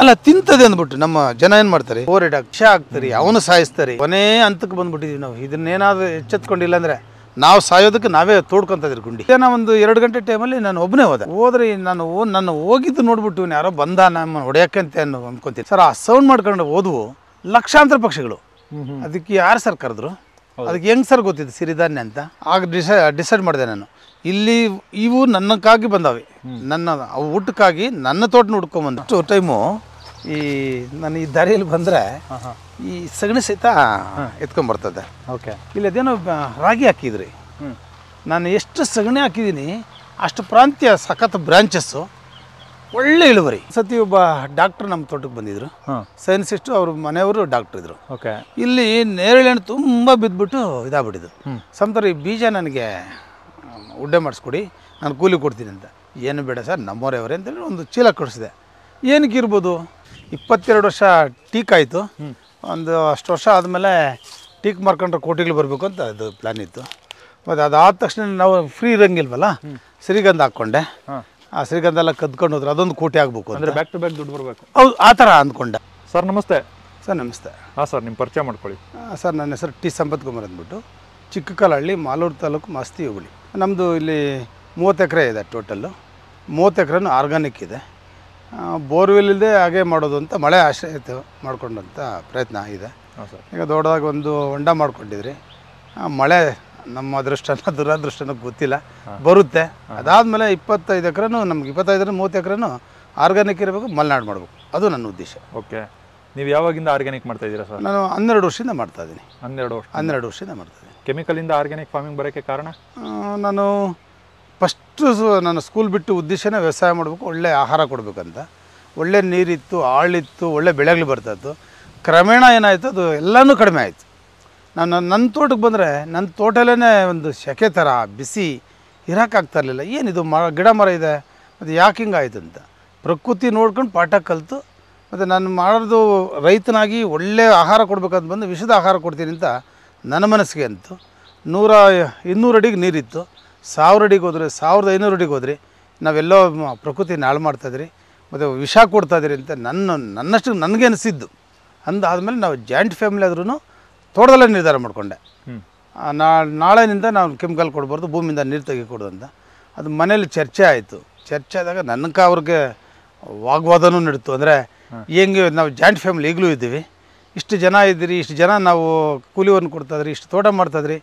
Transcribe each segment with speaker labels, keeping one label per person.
Speaker 1: ಅಲ್ಲ ತಿಂತದೆ ಅಂದ್ಬಿಟ್ಟು ನಮ್ಮ ಜನ ಏನ್ ಮಾಡ್ತಾರೆ ಓರೆಡ್ ಆಗ್ತಾರೆ ಅವನು ಸಾಯಿಸ್ತಾರೆ ಕೊನೆ ಅಂತಕ್ಕೆ ಬಂದ್ಬಿಟ್ಟಿದೀವಿ ನಾವು ಇದನ್ನೇನಾದ್ರು ಎಚ್ಚೆತ್ಕೊಂಡಿಲ್ಲ ಅಂದ್ರೆ ನಾವು ಸಾಯೋದಕ್ಕೆ ನಾವೇ ತೋಡ್ಕೊಂತ ಗುಂಡಿ ಏನ ಒಂದು ಎರಡು ಗಂಟೆ ಟೈಮಲ್ಲಿ ನಾನು ಒಬ್ಬನೇ ಹೋದೆ ಹೋದ್ರೆ ನಾನು ನಾನು ಹೋಗಿದ್ದು ನೋಡ್ಬಿಟ್ಟು ಯಾರೋ ಬಂದ ನಮ್ಮ ಹೊಡೆಯಕ್ಕಂತೆ ಅನ್ನೋ ಸರ್ ಆ ಸೌಂಡ್ ಮಾಡ್ಕೊಂಡು ಓದುವು ಲಕ್ಷಾಂತರ ಪಕ್ಷಿಗಳು ಅದಕ್ಕೆ ಯಾರು ಸರ್ ಕರೆದ್ರು ಅದಕ್ಕೆ ಹೆಂಗ್ ಸರ್ ಗೊತ್ತಿತ್ತು ಸಿರಿಧಾನ್ಯ ಅಂತ ಆಗ ಡಿಸೈ ಡಿಸೈಡ್ ಮಾಡಿದೆ ನಾನು ಇಲ್ಲಿ ಇವು ನನ್ನಕ್ಕಾಗಿ ಬಂದಾವೆ ನನ್ನ ಅವು ಊಟಕ್ಕಾಗಿ ನನ್ನ ತೋಟನ ಹುಡ್ಕೊಂಬಂದು ಅಷ್ಟು ಟೈಮು ಈ ನಾನು ಈ ದಾರಿಯಲ್ಲಿ ಬಂದರೆ ಈ ಸಗಣಿ ಸಹಿತ ಎತ್ಕೊಂಬರ್ತದೆ ಓಕೆ ಇಲ್ಲಿ ಅದೇನೋ ರಾಗಿ ಹಾಕಿದ್ರಿ ನಾನು ಎಷ್ಟು ಸಗಣಿ ಹಾಕಿದ್ದೀನಿ ಅಷ್ಟು ಪ್ರಾಂತ್ಯ ಸಖತ್ ಬ್ರಾಂಚಸ್ಸು ಒಳ್ಳೆ ಇಳುವರಿ ಸತಿ ಒಬ್ಬ ಡಾಕ್ಟರ್ ನಮ್ಮ ತೋಟಕ್ಕೆ ಬಂದಿದ್ರು ಸೈನ್ಸಿಸ್ಟು ಅವ್ರ ಮನೆಯವರು ಡಾಕ್ಟರ್ ಇದ್ರು ಓಕೆ ಇಲ್ಲಿ ನೇರಳೆ ತುಂಬಾ ತುಂಬ ಬಿದ್ದುಬಿಟ್ಟು ಇದಾಗ್ಬಿಟ್ಟಿದ್ರು ಸಮ್ತರ ಈ ಬೀಜ ನನಗೆ ಉಡ್ಡೆ ಮಾಡಿಸ್ಕೊಡಿ ನಾನು ಕೂಲಿ ಕೊಡ್ತೀನಿ ಅಂತ ಏನು ಬೇಡ ಸರ್ ನಮ್ಮವರೇವರೇ ಅಂತೇಳಿ ಒಂದು ಚೀಲ ಕೊಡಿಸಿದೆ ಏನಕ್ಕಿರ್ಬೋದು ಇಪ್ಪತ್ತೆರಡು ವರ್ಷ ಟೀಕ್ ಆಯಿತು ಒಂದು ಅಷ್ಟು ವರ್ಷ ಆದಮೇಲೆ ಟೀಕ್ ಮಾರ್ಕೊಂಡ್ರೆ ಕೋಟಿಗಳು ಬರಬೇಕು ಅಂತ ಅದು ಪ್ಲ್ಯಾನ್ ಇತ್ತು ಮತ್ತು ಅದಾದ ತಕ್ಷಣ ನಾವು ಫ್ರೀ ಇರಂಗಿಲ್ವಲ್ಲ ಶ್ರೀಗಂಧ ಹಾಕ್ಕೊಂಡೆ ಆ ಶ್ರೀಗಂಧ ಎಲ್ಲ ಕದ್ಕೊಂಡು ಹೋದ್ರೆ ಅದೊಂದು ಕೋಟಿ ಆಗಬೇಕು ಅಂದರೆ ಬ್ಯಾಕ್ ಟು ಬ್ಯಾಕ್ ದುಡ್ಡು ಬರಬೇಕು ಹೌದು ಆ ಥರ ಅಂದ್ಕೊಂಡೆ ಸರ್ ನಮಸ್ತೆ ಸರ್ ನಮಸ್ತೆ ಹಾಂ ಸರ್ ನಿಮ್ಮ ಪರಿಚಯ ಮಾಡ್ಕೊಳ್ಳಿ ಸರ್ ನನ್ನ ಹೆಸರು ಟಿ ಸಂಪತ್ ಕುಮಾರ್ ಅಂದ್ಬಿಟ್ಟು ಚಿಕ್ಕ ಮಾಲೂರು ತಾಲೂಕು ಮಾಸ್ತಿ ಹುಬ್ಳಿ ನಮ್ಮದು ಇಲ್ಲಿ ಮೂವತ್ತು ಎಕರೆ ಇದೆ ಟೋಟಲ್ಲು ಮೂವತ್ತು ಎಕರೆನೂ ಆರ್ಗಾನಿಕ್ ಇದೆ ಬೋರ್ವೆಲ್ ಇಲ್ಲದೆ ಹಾಗೆ ಮಾಡೋದು ಅಂತ ಮಳೆ ಆಶ್ರಯ ಮಾಡ್ಕೊಂಡಂಥ ಪ್ರಯತ್ನ ಇದೆ ಈಗ ದೊಡ್ಡದಾಗಿ ಒಂದು ಹೊಂಡ ಮಾಡ್ಕೊಂಡಿದ್ರಿ ಮಳೆ ನಮ್ಮ ಅದೃಷ್ಟನ ದುರಾದೃಷ್ಟನೂ ಗೊತ್ತಿಲ್ಲ ಬರುತ್ತೆ ಅದಾದಮೇಲೆ ಇಪ್ಪತ್ತೈದು ಎಕರೆನೂ ನಮ್ಗೆ ಇಪ್ಪತ್ತೈದರ ಮೂವತ್ತು ಎಕರೆನೂ ಆರ್ಗ್ಯಾನಿಕ್ ಇರಬೇಕು ಮಲೆನಾಡು ಮಾಡಬೇಕು ಅದು ನನ್ನ ಉದ್ದೇಶ ಓಕೆ
Speaker 2: ನೀವು ಯಾವಾಗಿಂದ ಆರ್ಗ್ಯಾನಿಕ್ ಮಾಡ್ತಾ ಇದ್ದೀರಾ ಸರ್ ನಾನು
Speaker 1: ಹನ್ನೆರಡು ವರ್ಷದಿಂದ ಮಾಡ್ತಾ ಇದ್ದೀನಿ ಹನ್ನೆರಡು ವರ್ಷ ಹನ್ನೆರಡು ವರ್ಷದಿಂದ ಮಾಡ್ತಾ ಕೆಮಿಕಲಿಂದ ಆರ್ಗ್ಯಾನಿಕ್ ಫಾರ್ಮಿಂಗ್ ಬರೋಕ್ಕೆ ಕಾರಣ ನಾನು ಫಸ್ಟು ನಾನು ಸ್ಕೂಲ್ ಬಿಟ್ಟು ಉದ್ದೇಶನೇ ವ್ಯವಸಾಯ ಮಾಡಬೇಕು ಒಳ್ಳೆ ಆಹಾರ ಕೊಡಬೇಕಂತ ಒಳ್ಳೆ ನೀರಿತ್ತು ಆಳಿತ್ತು ಒಳ್ಳೆ ಬೆಳೆಗಳು ಬರ್ತಾಯಿತ್ತು ಕ್ರಮೇಣ ಏನಾಯಿತು ಅದು ಎಲ್ಲನೂ ಕಡಿಮೆ ಆಯಿತು ನಾನು ನನ್ನ ತೋಟಕ್ಕೆ ಬಂದರೆ ನನ್ನ ತೋಟಲೇ ಒಂದು ಸೆಕೆ ಥರ ಬಿಸಿ ಇರೋಕ್ಕಾಗ್ತಾ ಇರಲಿಲ್ಲ ಏನಿದು ಮ ಗಿಡ ಮರ ಇದೆ ಮತ್ತು ಯಾಕೆ ಆಯಿತು ಅಂತ ಪ್ರಕೃತಿ ನೋಡ್ಕೊಂಡು ಪಾಠ ಕಲಿತು ಮತ್ತು ನಾನು ಮಾಡೋದು ರೈತನಾಗಿ ಒಳ್ಳೆಯ ಆಹಾರ ಕೊಡ್ಬೇಕಂತ ಬಂದು ವಿಷದ ಆಹಾರ ಕೊಡ್ತೀನಿ ಅಂತ ನನ್ನ ಮನಸ್ಸಿಗೆ ಅಂತು ನೂರ ಇನ್ನೂರು ಅಡಿಗೆ ನೀರಿತ್ತು ಸಾವಿರ ಅಡಿಗೆ ಹೋದರೆ ಸಾವಿರದ ಐನೂರು ಅಡಿಗೆ ಹೋದ್ರಿ ನಾವೆಲ್ಲೋ ಪ್ರಕೃತಿ ನಾಳು ಮಾಡ್ತಾಯಿದ್ರಿ ಮತ್ತು ವಿಷ ಕೊಡ್ತಾಯಿದ್ರಿ ಅಂತ ನನ್ನ ನನ್ನಷ್ಟು ನನಗೆ ಅನಿಸಿದ್ದು ಅಂದಾದಮೇಲೆ ನಾವು ಜಾಯಿಂಟ್ ಫ್ಯಾಮಿಲಿ ಆದ್ರೂ ತೋಟದಲ್ಲೇ ನಿರ್ಧಾರ ಮಾಡಿಕೊಂಡೆ ನಾ ನಾಳೆಯಿಂದ ನಾವು ಕೆಮಿಕಲ್ ಕೊಡಬಾರ್ದು ಭೂಮಿಯಿಂದ ನೀರು ಕೊಡೋದು ಅಂತ ಅದು ಮನೇಲಿ ಚರ್ಚೆ ಆಯಿತು ಚರ್ಚೆ ಆದಾಗ ನನಗೆ ಅವ್ರಿಗೆ ವಾಗ್ವಾದನೂ ನಡೀತು ಅಂದರೆ ಹೆಂಗೆ ನಾವು ಜಾಯಿಂಟ್ ಫ್ಯಾಮಿಲಿ ಈಗಲೂ ಇದ್ದೀವಿ ಇಷ್ಟು ಜನ ಇದ್ದೀರಿ ಇಷ್ಟು ಜನ ನಾವು ಕೂಲಿವನ್ನು ಕೊಡ್ತಾಯಿದ್ರಿ ಇಷ್ಟು ತೋಟ ಮಾಡ್ತಾಯಿದ್ರಿ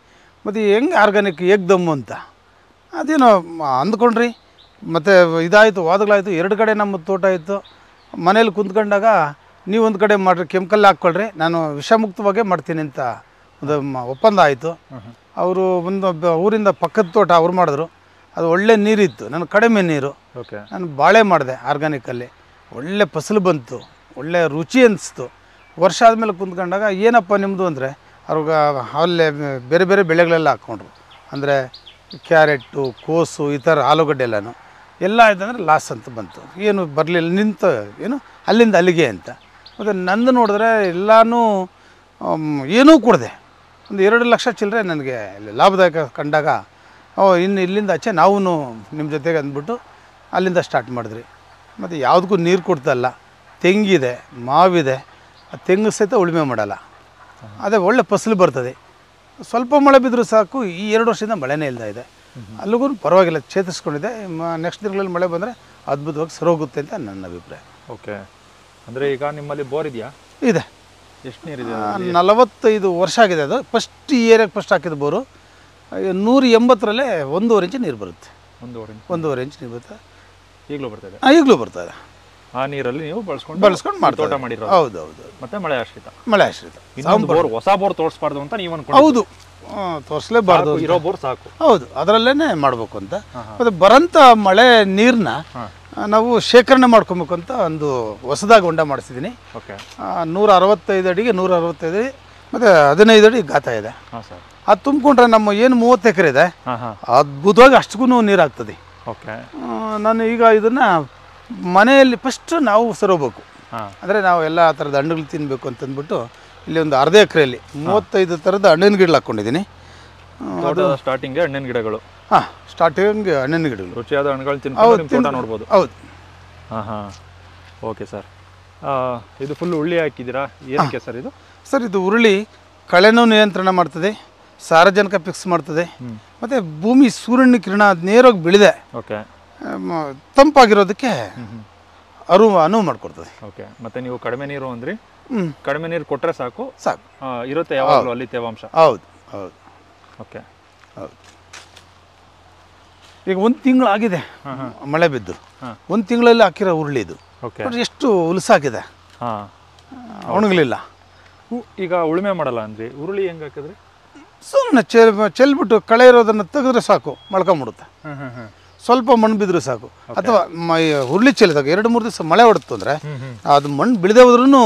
Speaker 1: ಮತ್ತು ಹೆಂಗೆ ಆರ್ಗ್ಯಾನಿಕ್ ದಮ್ಮು ಅಂತ ಅದೇನೋ ಅಂದ್ಕೊಂಡ್ರಿ ಮತ್ತು ಇದಾಯಿತು ವಾದಗಳಾಯಿತು ಎರಡು ಕಡೆ ನಮ್ಮ ತೋಟ ಇತ್ತು ಮನೇಲಿ ಕುಂತ್ಕೊಂಡಾಗ ನೀವು ಕಡೆ ಮಾಡಿರಿ ಕೆಮಿಕಲ್ ಹಾಕ್ಕೊಳ್ರಿ ನಾನು ವಿಷಮುಕ್ತವಾಗೇ ಮಾಡ್ತೀನಿ ಅಂತ ಒಂದು ಒಪ್ಪಂದ ಆಯಿತು ಅವರು ಒಂದು ಊರಿಂದ ಪಕ್ಕದ ತೋಟ ಅವ್ರು ಮಾಡಿದ್ರು ಅದು ಒಳ್ಳೆ ನೀರಿತ್ತು ನನ್ನ ಕಡಿಮೆ ನೀರು ಓಕೆ ನಾನು ಬಾಳೆ ಮಾಡಿದೆ ಆರ್ಗ್ಯಾನಿಕಲ್ಲಿ ಒಳ್ಳೆ ಫಸಲು ಬಂತು ಒಳ್ಳೆ ರುಚಿ ಅನಿಸ್ತು ವರ್ಷ ಆದಮೇಲೆ ಕುಂತ್ಕೊಂಡಾಗ ಏನಪ್ಪ ನಿಮ್ಮದು ಅಂದರೆ ಅವ್ರಿಗೆ ಅಲ್ಲೇ ಬೇರೆ ಬೇರೆ ಬೆಳೆಗಳೆಲ್ಲ ಹಾಕ್ಕೊಂಡ್ರು ಅಂದರೆ ಕ್ಯಾರೆಟ್ಟು ಕೋಸು ಈ ಥರ ಆಲೂಗಡ್ಡೆ ಎಲ್ಲನೂ ಎಲ್ಲ ಆಯ್ತಂದ್ರೆ ಲಾಸ್ ಅಂತ ಬಂತು ಏನು ಬರಲಿಲ್ಲ ನಿಂತ ಏನು ಅಲ್ಲಿಂದ ಅಲ್ಲಿಗೆ ಅಂತ ಮತ್ತು ನಂದು ನೋಡಿದ್ರೆ ಎಲ್ಲನೂ ಏನೂ ಕೊಡದೆ ಒಂದು ಎರಡು ಲಕ್ಷ ಚಿಲ್ಲರೆ ನನಗೆ ಲಾಭದಾಯಕ ಕಂಡಾಗ ಓ ಇನ್ನು ಇಲ್ಲಿಂದ ಆಚೆ ನಾವು ನಿಮ್ಮ ಜೊತೆಗೆ ಅಂದ್ಬಿಟ್ಟು ಅಲ್ಲಿಂದ ಸ್ಟಾರ್ಟ್ ಮಾಡಿದ್ರಿ ಮತ್ತು ಯಾವುದಕ್ಕೂ ನೀರು ಕೊಡ್ತಲ್ಲ ತೆಂಗಿದೆ ಮಾವಿದೆ ಆ ತೆಂಗು ಸಹಿತ ಉಳುಮೆ ಮಾಡಲ್ಲ ಅದೇ ಒಳ್ಳೆ ಫಸಲು ಬರ್ತದೆ ಸ್ವಲ್ಪ ಮಳೆ ಬಿದ್ದರೂ ಸಾಕು ಈ ಎರಡು ವರ್ಷದಿಂದ ಮಳೆನೇ ಇಲ್ಲದ ಇದೆ ಅಲ್ಲಿಗೂ ಪರವಾಗಿಲ್ಲ ಚೇತರಿಸ್ಕೊಂಡಿದೆ ನೆಕ್ಸ್ಟ್ ದಿನಗಳಲ್ಲಿ ಮಳೆ ಬಂದರೆ ಅದ್ಭುತವಾಗಿ ಸರೋಗುತ್ತೆ ಅಂತ ನನ್ನ ಅಭಿಪ್ರಾಯ ಓಕೆ
Speaker 2: ಅಂದರೆ ಈಗ ನಿಮ್ಮಲ್ಲಿ ಬೋರ್ ಇದೆಯಾ ಇದೆ ಎಷ್ಟು ನೀರಿದೆ
Speaker 1: ನಲವತ್ತೈದು ವರ್ಷ ಆಗಿದೆ ಅದು ಫಸ್ಟ್ ಏರಿಯಾಗೆ ಫಸ್ಟ್ ಹಾಕಿದ ಬೋರು ನೂರ ಎಂಬತ್ತರಲ್ಲೇ ಒಂದೂವರೆ ಇಂಚು ನೀರು ಬರುತ್ತೆ ಒಂದೂವರೆ ಒಂದೂವರೆ ಇಂಚು ನೀರು ಬರುತ್ತೆ
Speaker 2: ಈಗಲೂ ಬರ್ತಾ ಇದೆ ಈಗಲೂ
Speaker 1: ಬರ್ತಾ ಇದೆ ಆ ನೀರಲ್ಲಿ
Speaker 2: ನೀವು ಬಳಸ್ಕೊಂಡು ಬಳಸ್ಕೊಂಡು ಮಾಡಿ ತೋಟ ಮಾಡಿರೋ ಹೌದು ಹೌದು ಮತ್ತೆ ಮಳೆ ಆಶ್ರಿತ
Speaker 1: ಮಳೆ ಆಶ್ರಿತ ಇನ್ನೊಂದು ಬೋರ್ ಹೊಸ ಬೋರ್ ತೋರಿಸ್ಬಾರ್ದು ಅಂತ ನೀವು ಅನ್ಕೊಂಡು ಹೌದು ತೋರಿಸ್ಲೇಬಾರ್ದು ಇರೋ ಬೋರ್ ಸಾಕು ಹೌದು ಅದರಲ್ಲೇ ಮಾಡಬೇಕು ಅಂತ ಮತ್ತೆ ಬರಂತ ಮಳೆ ನೀರನ್ನ ನಾವು ಶೇಖರಣೆ ಮಾಡ್ಕೊಬೇಕು ಅಂತ ಒಂದು ಹೊಸದಾಗಿ ಹೊಂಡ ಮಾಡಿಸಿದ್ದೀನಿ ಓಕೆ ನೂರ ಅರವತ್ತೈದು ಅಡಿಗೆ ನೂರ ಅರವತ್ತೈದು ಅಡಿ ಮತ್ತು ಹದಿನೈದು ಅಡಿ ಗಾತ ಇದೆ ಅದು ತುಂಬಿಕೊಂಡ್ರೆ ನಮ್ಮ ಏನು ಮೂವತ್ತು ಎಕರೆ ಇದೆ ಅದ್ಭುತವಾಗಿ ಅಷ್ಟಕ್ಕೂ ನೀರಾಗ್ತದೆ ಓಕೆ ನಾನು ಈಗ ಇದನ್ನು ಮನೆಯಲ್ಲಿ ಫಸ್ಟ್ ನಾವು ಸರೋಬೇಕು ಅಂದರೆ ನಾವು ಎಲ್ಲ ಆ ಥರದ ಹಣ್ಣುಗಳು ತಿನ್ನಬೇಕು ಅಂತಂದ್ಬಿಟ್ಟು ಇಲ್ಲಿ ಒಂದು ಅರ್ಧ ಎಕರೆಯಲ್ಲಿ ಮೂವತ್ತೈದು ಥರದ ಹಣ್ಣಿನ ಗಿಡಗಳು ಹಾಕ್ಕೊಂಡಿದ್ದೀನಿ ಸ್ಟಾರ್ಟಿಂಗ್ ಹಣ್ಣಿನ ಗಿಡಗಳು ಹಾಂ ಸ್ಟಾರ್ಟಿಂಗ್ ಹಣ್ಣಿನ ಗಿಡಗಳು ರುಚಿಯಾದ ಹಣ್ಣುಗಳು ತಿನ್ಕೊಂಡು ನೋಡ್ಬೋದು ಹೌದು ಹಾಂ ಹಾಂ ಓಕೆ ಸರ್ ಇದು ಫುಲ್ ಉರುಳಿ ಹಾಕಿದ್ದೀರಾ ಏನಕ್ಕೆ ಸರ್ ಇದು ಸರ್ ಇದು ಉರುಳಿ ಕಳೆನೂ ನಿಯಂತ್ರಣ ಮಾಡ್ತದೆ ಸಾರಜನಕ ಫಿಕ್ಸ್ ಮಾಡ್ತದೆ ಮತ್ತು ಭೂಮಿ ಸೂರ್ಯನ ಕಿರಣ ಅದು ಬೆಳಿದೆ ಓಕೆ ತಂಪಾಗಿರೋದಕ್ಕೆ ಅರು ಅನುವು ಮಾಡಿಕೊಡ್ತದೆ
Speaker 2: ಓಕೆ ಮತ್ತೆ ನೀವು ಕಡಿಮೆ ನೀರು ಅಂದ್ರಿ ಕಡಿಮೆ ನೀರು ಕೊಟ್ಟರೆ ಸಾಕು ಸಾಕು ಇರುತ್ತೆ ಯಾವಾಗಲೂ ಅಲ್ಲಿ ತೇವಾಂಶ
Speaker 1: ಹೌದು ಹೌದು ಓಕೆ ಹೌದು ಈಗ ಒಂದು ತಿಂಗಳು ಆಗಿದೆ ಮಳೆ ಬಿದ್ದು ಒಂದು ತಿಂಗಳಲ್ಲಿ ಹಾಕಿರೋ ಉರುಳಿ ಇದು ಎಷ್ಟು ಉಲ್ಸಾಗಿದೆ ಒಣಗಲಿಲ್ಲ ಈಗ ಉಳುಮೆ ಮಾಡಲ್ಲ ಅಂದ್ರಿ
Speaker 2: ಉರುಳಿ ಹೆಂಗೆ ಹಾಕಿದ್ರಿ
Speaker 1: ಸುಮ್ಮನೆ ಚೆಲ್ ಚೆಲ್ಬಿಟ್ಟು ಕಳೆ ಇರೋದನ್ನು ತೆಗೆದ್ರೆ ಸಾಕು ಮಳ್ಕೊಂಬಿಡುತ್ತೆ ಸ್ವಲ್ಪ ಮಣ್ಣು ಬಿದ್ದರೂ ಸಾಕು ಅಥವಾ ಹುರುಳಿ ಚೆಲ್ಲಿದಾಗ ಎರಡು ಮೂರು ದಿವಸ ಮಳೆ ಹೊಡ್ತು ಅಂದರೆ ಅದು ಮಣ್ಣು ಬಿಳಿದೆ ಹೋದ್ರೂ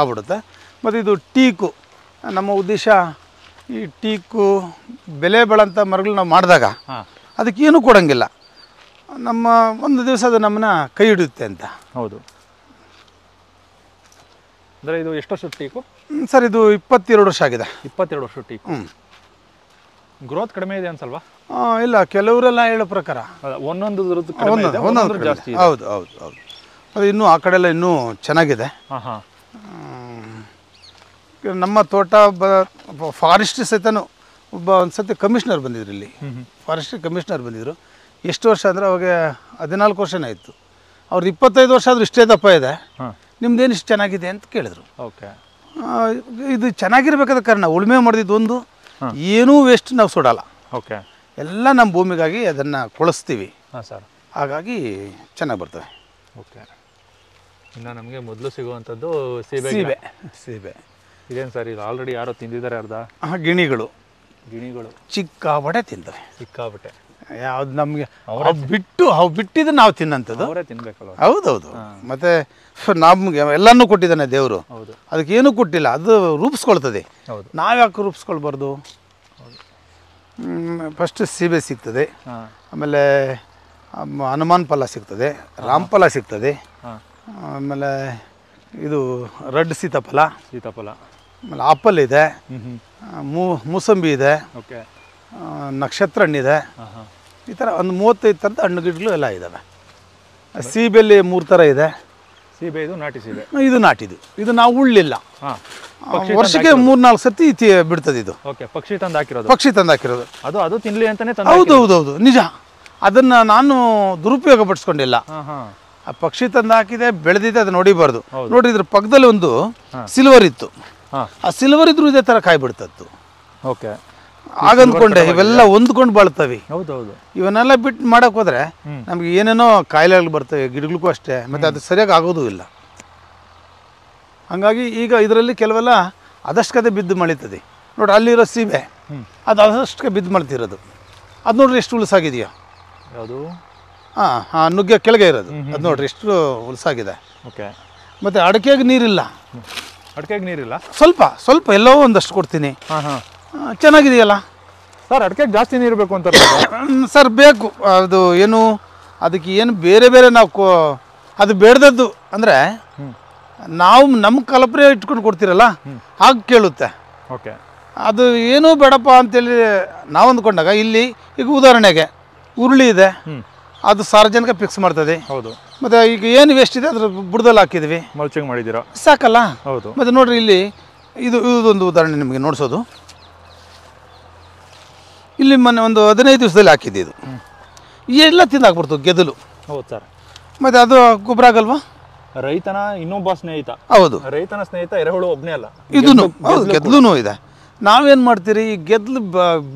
Speaker 1: ಆಗ್ಬಿಡುತ್ತೆ ಮತ್ತು ಇದು ಟೀಕು ನಮ್ಮ ಉದ್ದೇಶ ಈ ಟೀಕು ಬೆಲೆ ಬಾಳಂಥ ಮರಗಳು ನಾವು ಮಾಡಿದಾಗ ಅದಕ್ಕೇನು ಕೊಡೋಂಗಿಲ್ಲ ನಮ್ಮ ಒಂದು ದಿವಸ ಅದು ನಮ್ಮನ್ನ ಕೈ ಹಿಡಿಯುತ್ತೆ ಅಂತ ಹೌದು
Speaker 2: ಅಂದರೆ ಇದು ಎಷ್ಟು ವರ್ಷ ಟೀಕು
Speaker 1: ಸರ್ ಇದು ಇಪ್ಪತ್ತೆರಡು ವರ್ಷ ಆಗಿದೆ ಇಪ್ಪತ್ತೆರಡು ವರ್ಷ ಟೀಕು ಹ್ಞೂ
Speaker 2: ಗ್ರೋತ್ ಕಡಿಮೆ ಇದೆ ಅನ್ಸಲ್ವಾ
Speaker 1: ಇಲ್ಲ ಕೆಲವರೆಲ್ಲ ಹೇಳೋ ಪ್ರಕಾರ
Speaker 2: ಒಂದೊಂದು ಹೌದು ಹೌದು ಹೌದು
Speaker 1: ಅದು ಇನ್ನೂ ಆ ಕಡೆ ಇನ್ನೂ ಚೆನ್ನಾಗಿದೆ ನಮ್ಮ ತೋಟ ಫಾರೆಸ್ಟ್ ಸಹಿತನೂ ಒಬ್ಬ ಒಂದು ಸತಿ ಕಮಿಷ್ನರ್ ಬಂದಿದ್ರು ಇಲ್ಲಿ ಫಾರೆಸ್ಟ್ ಕಮಿಷನರ್ ಬಂದಿದ್ರು ಎಷ್ಟು ವರ್ಷ ಅಂದ್ರೆ ಅವಾಗ ಹದಿನಾಲ್ಕು ವರ್ಷನೇ ಇತ್ತು ಅವ್ರ ಇಪ್ಪತ್ತೈದು ವರ್ಷ ಆದರೂ ಇಷ್ಟೇ ದಪ್ಪ ಇದೆ ನಿಮ್ದೇನು ಇಷ್ಟು ಚೆನ್ನಾಗಿದೆ ಅಂತ ಕೇಳಿದ್ರು ಓಕೆ ಇದು ಚೆನ್ನಾಗಿರ್ಬೇಕಾದ ಕಾರಣ ಉಳುಮೆ ಮಾಡಿದ್ದು ಒಂದು ಏನೂ ವೇಸ್ಟ್ ನಾವು ಸುಡಲ್ಲ ಓಕೆ ಎಲ್ಲ ನಮ್ಮ ಭೂಮಿಗಾಗಿ ಅದನ್ನು ಕೊಳಸ್ತೀವಿ ಹಾಂ ಸರ್ ಹಾಗಾಗಿ ಚೆನ್ನಾಗಿ ಬರ್ತವೆ ಓಕೆ ಇನ್ನು
Speaker 2: ನಮಗೆ ಮೊದಲು ಸಿಗುವಂಥದ್ದು ಸೀಬೆ ಸೀಬೆ ಸೀಬೆ ಇದೇನು ಸರ್ ಇದು ಆಲ್ರೆಡಿ ಯಾರೋ ತಿಂದಿದ್ದಾರೆ ಅರ್ಧ
Speaker 1: ಹಾಂ ಗಿಣಿಗಳು ಗಿಣಿಗಳು ಚಿಕ್ಕಾಬಟ್ಟೆ ತಿಂತವೆ ಸಿಕ್ಕಾಬಟ್ಟೆ ಯಾವ್ದು ನಮಗೆ ಬಿಟ್ಟು ಅವು ಬಿಟ್ಟಿದ್ದು ನಾವು ತಿನ್ನಂಥದ್ದು ಹೌದೌದು ಮತ್ತೆ ನಮ್ಗೆ ಎಲ್ಲನೂ ಕೊಟ್ಟಿದ್ದಾನೆ ದೇವರು ಅದಕ್ಕೆ ಏನು ಕೊಟ್ಟಿಲ್ಲ ಅದು ರೂಪಿಸ್ಕೊಳ್ತದೆ ನಾವು ಯಾಕೆ ರೂಪಿಸ್ಕೊಳ್ಬಾರ್ದು ಫಸ್ಟ್ ಸೀಬೆ ಸಿಗ್ತದೆ ಆಮೇಲೆ ಹನುಮಾನ್ ಫಲ ಸಿಗ್ತದೆ ರಾಮ್ ಫಲ ಸಿಗ್ತದೆ ಆಮೇಲೆ ಇದು ರೆಡ್ ಸೀತಾಫಲ ಸೀತಾಫಲ ಆಮೇಲೆ ಆಪಲ್ ಇದೆ ಮೂಸಂಬಿ ಇದೆ ಓಕೆ ನಕ್ಷತ್ರ ಹಣ್ಣಿದೆ ಈ ಥರ ಒಂದು ಮೂವತ್ತೈದು ಥರದ ಹಣ್ಣು ಗಿಡಗಳು ಎಲ್ಲ ಇದ್ದಾವೆ ಸೀಬೆಯಲ್ಲಿ ಮೂರು ಥರ ಇದೆ
Speaker 2: ಸೀಬೆ ಇದು ನಾಟಿ ಸೀಬೆ
Speaker 1: ಇದು ನಾಟಿದು ಇದು ನಾವು ಉಳ್ಳಿಲ್ಲ ವರ್ಷಕ್ಕೆ ಮೂರು ನಾಲ್ಕು ಸತಿ ಬಿಡ್ತದೆ ಇದು
Speaker 2: ಪಕ್ಷಿ ತಂದು ಹಾಕಿರೋದು
Speaker 1: ಪಕ್ಷಿ ತಂದು ಹಾಕಿರೋದು
Speaker 2: ಅದು ಅದು ತಿನ್ನಲಿ ಅಂತಾನೆ ಹೌದು ಹೌದು ಹೌದು
Speaker 1: ನಿಜ ಅದನ್ನು ನಾನು ದುರುಪಯೋಗ ಪಡಿಸ್ಕೊಂಡಿಲ್ಲ ಆ ಪಕ್ಷಿ ತಂದು ಹಾಕಿದೆ ಬೆಳೆದಿದೆ ಅದನ್ನ ನೋಡಿಬಾರ್ದು ನೋಡಿದ್ರೆ ಪಕ್ಕದಲ್ಲಿ ಒಂದು ಸಿಲ್ವರ್ ಇತ್ತು ಆ ಸಿಲ್ವರ್ ಇದ್ರೂ ಇದೇ ಥರ ಕಾಯಿ ಬಿಡ್ತದ್ದು ಓಕೆ ಆಗಂದ್ಕೊಂಡೆ ಇವೆಲ್ಲ ಹೊಂದ್ಕೊಂಡು ಬಾಳ್ತವೆ ಇವನ್ನೆಲ್ಲ ಬಿಟ್ಟು ಮಾಡಕ್ ಹೋದ್ರೆ ನಮ್ಗೆ ಏನೇನೋ ಕಾಯಿಲೆಗಳು ಬರ್ತವೆ ಗಿಡಗಳಿಗೂ ಅಷ್ಟೇ ಮತ್ತೆ ಅದು ಸರಿಯಾಗಿ ಆಗೋದು ಇಲ್ಲ ಹಂಗಾಗಿ ಈಗ ಇದರಲ್ಲಿ ಕೆಲವೆಲ್ಲ ಕತೆ ಬಿದ್ದು ಮಳೀತದೆ ನೋಡಿ ಅಲ್ಲಿರೋ ಸೀಬೆ ಅದು ಅದಷ್ಟಕ್ಕೆ ಬಿದ್ದು ಮಾಡ್ತಿರೋದು ಅದು ನೋಡ್ರಿ ಎಷ್ಟು ಉಳಿಸಾಗಿದೆಯಾ ಯಾವುದು ಹಾಂ ಹಾಂ ನುಗ್ಗೆ ಕೆಳಗೆ ಇರೋದು ಅದು ನೋಡ್ರಿ ಎಷ್ಟು ಉಳಿಸಾಗಿದೆ ಓಕೆ ಮತ್ತು ಅಡಿಕೆಗೆ ನೀರಿಲ್ಲ ಅಡಿಕೆಗೆ ನೀರಿಲ್ಲ ಸ್ವಲ್ಪ ಸ್ವಲ್ಪ ಎಲ್ಲವೂ ಒಂದಷ್ಟು ಕೊಡ್ತೀನಿ ಹಾಂ ಹಾಂ ಚೆನ್ನಾಗಿದೆಯಲ್ಲ ಸರ್ ಅಡಿಕೆ ಜಾಸ್ತಿ ನೀರು ಬೇಕು ಅಂತ ಸರ್ ಬೇಕು ಅದು ಏನು ಅದಕ್ಕೆ ಏನು ಬೇರೆ ಬೇರೆ ನಾವು ಕೋ ಅದು ಬೇಡದದ್ದು ಅಂದರೆ ನಾವು ನಮ್ಮ ಕಲ್ಪರೆ ಇಟ್ಕೊಂಡು ಕೊಡ್ತೀರಲ್ಲ ಹಾಗೆ ಕೇಳುತ್ತೆ ಓಕೆ ಅದು ಏನೂ ಬೇಡಪ್ಪ ಅಂತೇಳಿ ನಾವು ಅಂದ್ಕೊಂಡಾಗ ಇಲ್ಲಿ ಈಗ ಉದಾಹರಣೆಗೆ ಉರುಳಿ ಇದೆ ಅದು ಸಾರ್ವಜನಿಕ ಫಿಕ್ಸ್ ಮಾಡ್ತದೆ ಹೌದು ಮತ್ತೆ ಈಗ ಏನು ವೇಸ್ಟ್ ಇದೆ ಅದ್ರ ಬುಡದಲ್ಲಿ ಹಾಕಿದ್ವಿ ಮಲ್ಚಿಂಗ್ ಮಾಡಿದ್ದೀರಾ ಸಾಕಲ್ಲ ಹೌದು ಮತ್ತೆ ನೋಡ್ರಿ ಇಲ್ಲಿ ಇದು ಇದೊಂದು ಉದಾಹರಣೆ ನಿಮಗೆ ನೋಡಿಸೋದು ಇಲ್ಲಿ ಮೊನ್ನೆ ಒಂದು ಹದಿನೈದು ದಿವಸದಲ್ಲಿ ಹಾಕಿದ್ದು ಇದು ಎಲ್ಲ ತಿಂದಾಕ್ಬಿಡ್ತು ಗೆದಲು ಹೌದು ಸರ್ ಮತ್ತು ಅದು ಗೊಬ್ಬರ ಆಗಲ್ವಾ ರೈತನ ಇನ್ನೊಬ್ಬ ಸ್ನೇಹಿತ ಹೌದು
Speaker 2: ರೈತನ ಸ್ನೇಹಿತ ಎರೆಹುಳು ಒಬ್ಬನೇ ಅಲ್ಲ ಇದೂ ಹೌದು ಗೆದ್ಲೂ
Speaker 1: ಇದೆ ನಾವೇನು ಮಾಡ್ತೀರಿ ಈ ಗೆದ್ಲು